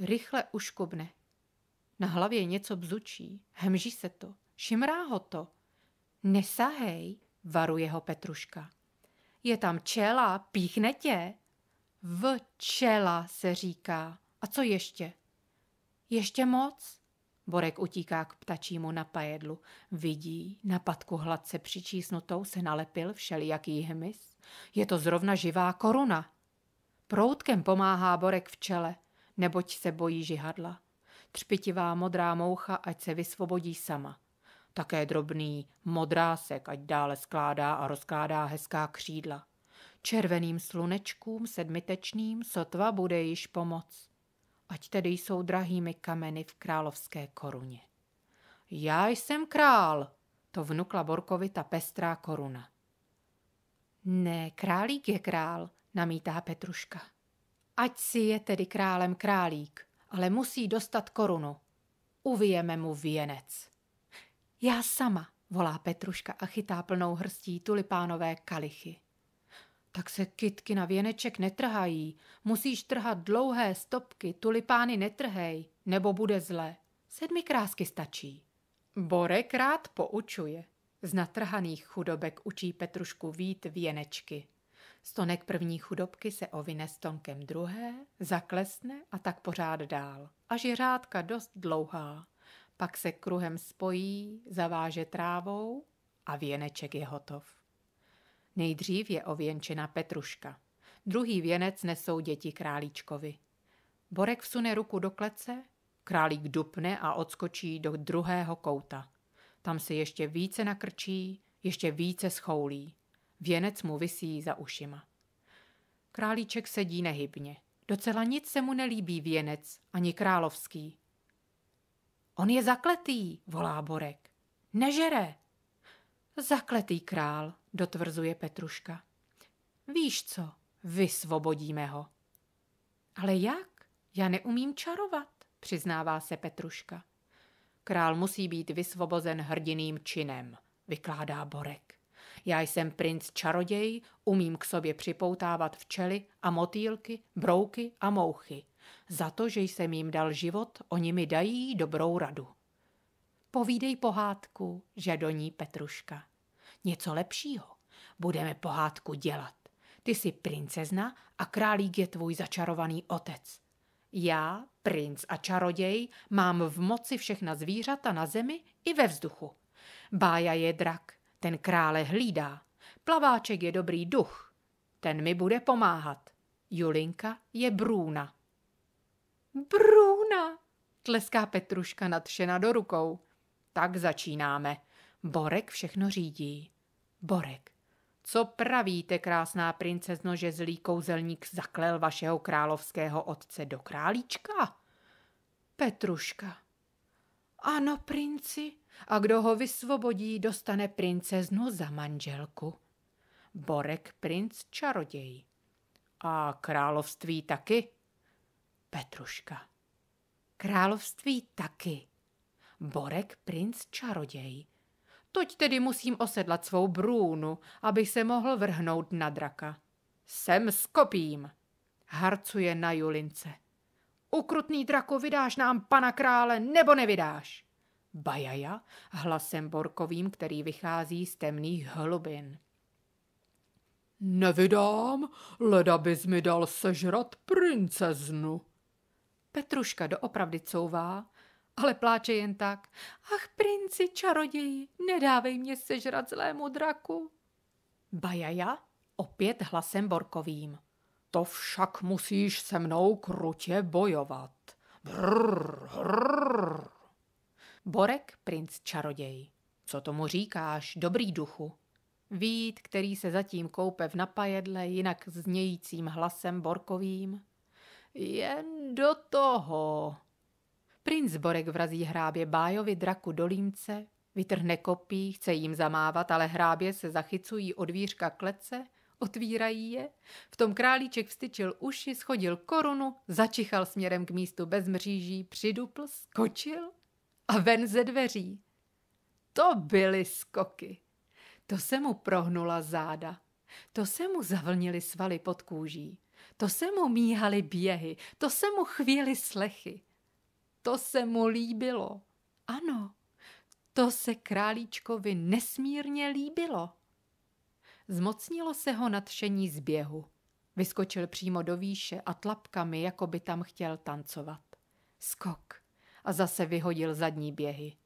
Rychle uškubne. Na hlavě něco bzučí, hemží se to, šimrá ho to. Nesahej, varuje ho Petruška. Je tam čela, píchne tě. V čela se říká. A co ještě? Ještě moc? Borek utíká k ptačímu pajedlu. Vidí, na patku hladce přičísnutou se nalepil všelijaký hmyz. Je to zrovna živá koruna. Proutkem pomáhá Borek v čele neboť se bojí žihadla. Třpitivá modrá moucha, ať se vysvobodí sama. Také drobný modrásek, ať dále skládá a rozkládá hezká křídla. Červeným slunečkům sedmitečným sotva bude již pomoc. Ať tedy jsou drahými kameny v královské koruně. Já jsem král, to vnukla Borkovi ta pestrá koruna. Ne, králík je král, namítá Petruška. Ať si je tedy králem králík, ale musí dostat korunu. Uvijeme mu věnec. Já sama, volá Petruška a chytá plnou hrstí tulipánové kalichy. Tak se kytky na věneček netrhají, musíš trhat dlouhé stopky, tulipány netrhej, nebo bude zle. Sedmi krásky stačí. Borek rád poučuje. Z natrhaných chudobek učí Petrušku vít věnečky. Stonek první chudobky se ovine stonkem druhé, zaklesne a tak pořád dál, až je řádka dost dlouhá. Pak se kruhem spojí, zaváže trávou a věneček je hotov. Nejdřív je ověnčena Petruška. Druhý věnec nesou děti králíčkovi. Borek vsune ruku do klece, králík dupne a odskočí do druhého kouta. Tam se ještě více nakrčí, ještě více schoulí. Věnec mu visí za ušima. Králíček sedí nehybně. Docela nic se mu nelíbí věnec, ani královský. On je zakletý, volá Borek. Nežere. Zakletý král, dotvrzuje Petruška. Víš co, vysvobodíme ho. Ale jak? Já neumím čarovat, přiznává se Petruška. Král musí být vysvobozen hrdiným činem, vykládá Borek. Já jsem princ čaroděj, umím k sobě připoutávat včely a motýlky, brouky a mouchy. Za to, že jsem jim dal život, oni mi dají dobrou radu. Povídej pohádku, že do ní Petruška. Něco lepšího. Budeme pohádku dělat. Ty jsi princezna a králík je tvůj začarovaný otec. Já, princ a čaroděj, mám v moci všechna zvířata na zemi i ve vzduchu. Bája je drak, ten krále hlídá. Plaváček je dobrý duch. Ten mi bude pomáhat. Julinka je Brůna. Brůna, tleská Petruška nadšena do rukou. Tak začínáme. Borek všechno řídí. Borek, co pravíte, krásná princezno, že zlý kouzelník zaklel vašeho královského otce do králíčka? Petruška, ano, princi. A kdo ho vysvobodí, dostane princeznu za manželku. Borek princ čaroděj. A království taky? Petruška. Království taky. Borek princ čaroděj. Toť tedy musím osedlat svou brůnu, aby se mohl vrhnout na draka. Sem skopím, harcuje na Julince. Ukrutný drako, vydáš nám pana krále, nebo nevydáš? Bajaja hlasem borkovým, který vychází z temných hlubin. Nevydám, leda bys mi dal sežrat princeznu. Petruška doopravdy couvá, ale pláče jen tak. Ach, princi čaroději, nedávej mě sežrat zlému draku. Bajaja opět hlasem borkovým. To však musíš se mnou krutě bojovat. Brrr, brrr. Borek, princ čaroděj. Co tomu říkáš, dobrý duchu? Vít, který se zatím koupe v napajedle, jinak znějícím hlasem borkovým. Jen do toho. Princ Borek vrazí hrábě Bájovi draku do límce, vytrhne kopí, chce jim zamávat, ale hrábě se zachycují od vířka klece Otvírají je. V tom králíček vstyčil uši, schodil korunu, začichal směrem k místu bez mříží, přidupl, skočil a ven ze dveří. To byly skoky. To se mu prohnula záda. To se mu zavlnili svaly pod kůží. To se mu míhaly běhy. To se mu chvíli slechy. To se mu líbilo. Ano, to se králíčkovi nesmírně líbilo. Zmocnilo se ho nadšení z běhu. Vyskočil přímo do výše a tlapkami, jako by tam chtěl tancovat. Skok. A zase vyhodil zadní běhy.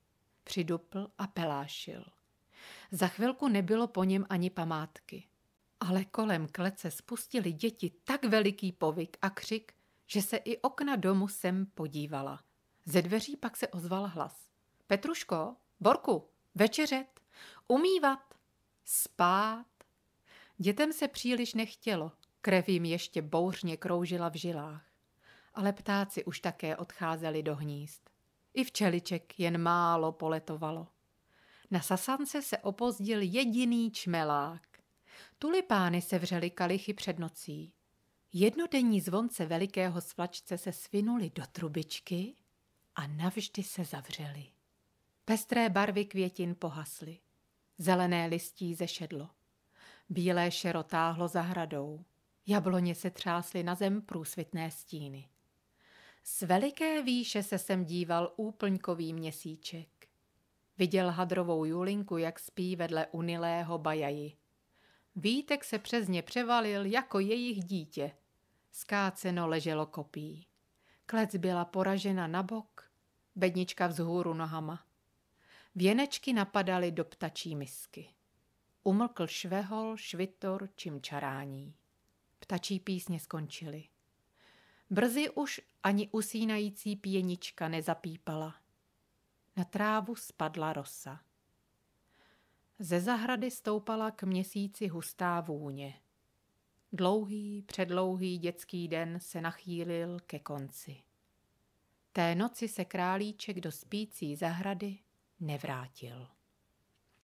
Přidupl a pelášil. Za chvilku nebylo po něm ani památky. Ale kolem klece spustili děti tak veliký povyk a křik, že se i okna domu sem podívala. Ze dveří pak se ozval hlas. Petruško, Borku, večeřet, umývat, spát. Dětem se příliš nechtělo, krev jim ještě bouřně kroužila v žilách. Ale ptáci už také odcházeli do hnízd. I včeliček jen málo poletovalo. Na sasance se opozdil jediný čmelák. Tulipány vřeli kalichy před nocí. Jednodenní zvonce velikého svlačce se svinuli do trubičky a navždy se zavřeli. Pestré barvy květin pohasly. Zelené listí zešedlo. Bílé šero táhlo hradou. Jabloně se třásly na zem průsvitné stíny. Z veliké výše se sem díval úplňkový měsíček. Viděl hadrovou Julinku, jak spí vedle unilého bajaji. Vítek se přes ně převalil jako jejich dítě. Skáceno leželo kopí. Klec byla poražena na bok, bednička vzhůru nohama. Věnečky napadaly do ptačí misky. Umlkl švehol, švitor, čimčarání. Ptačí písně skončily. Brzy už ani usínající pěnička nezapípala. Na trávu spadla rosa. Ze zahrady stoupala k měsíci hustá vůně. Dlouhý, předlouhý dětský den se nachýlil ke konci. Té noci se králíček do spící zahrady nevrátil.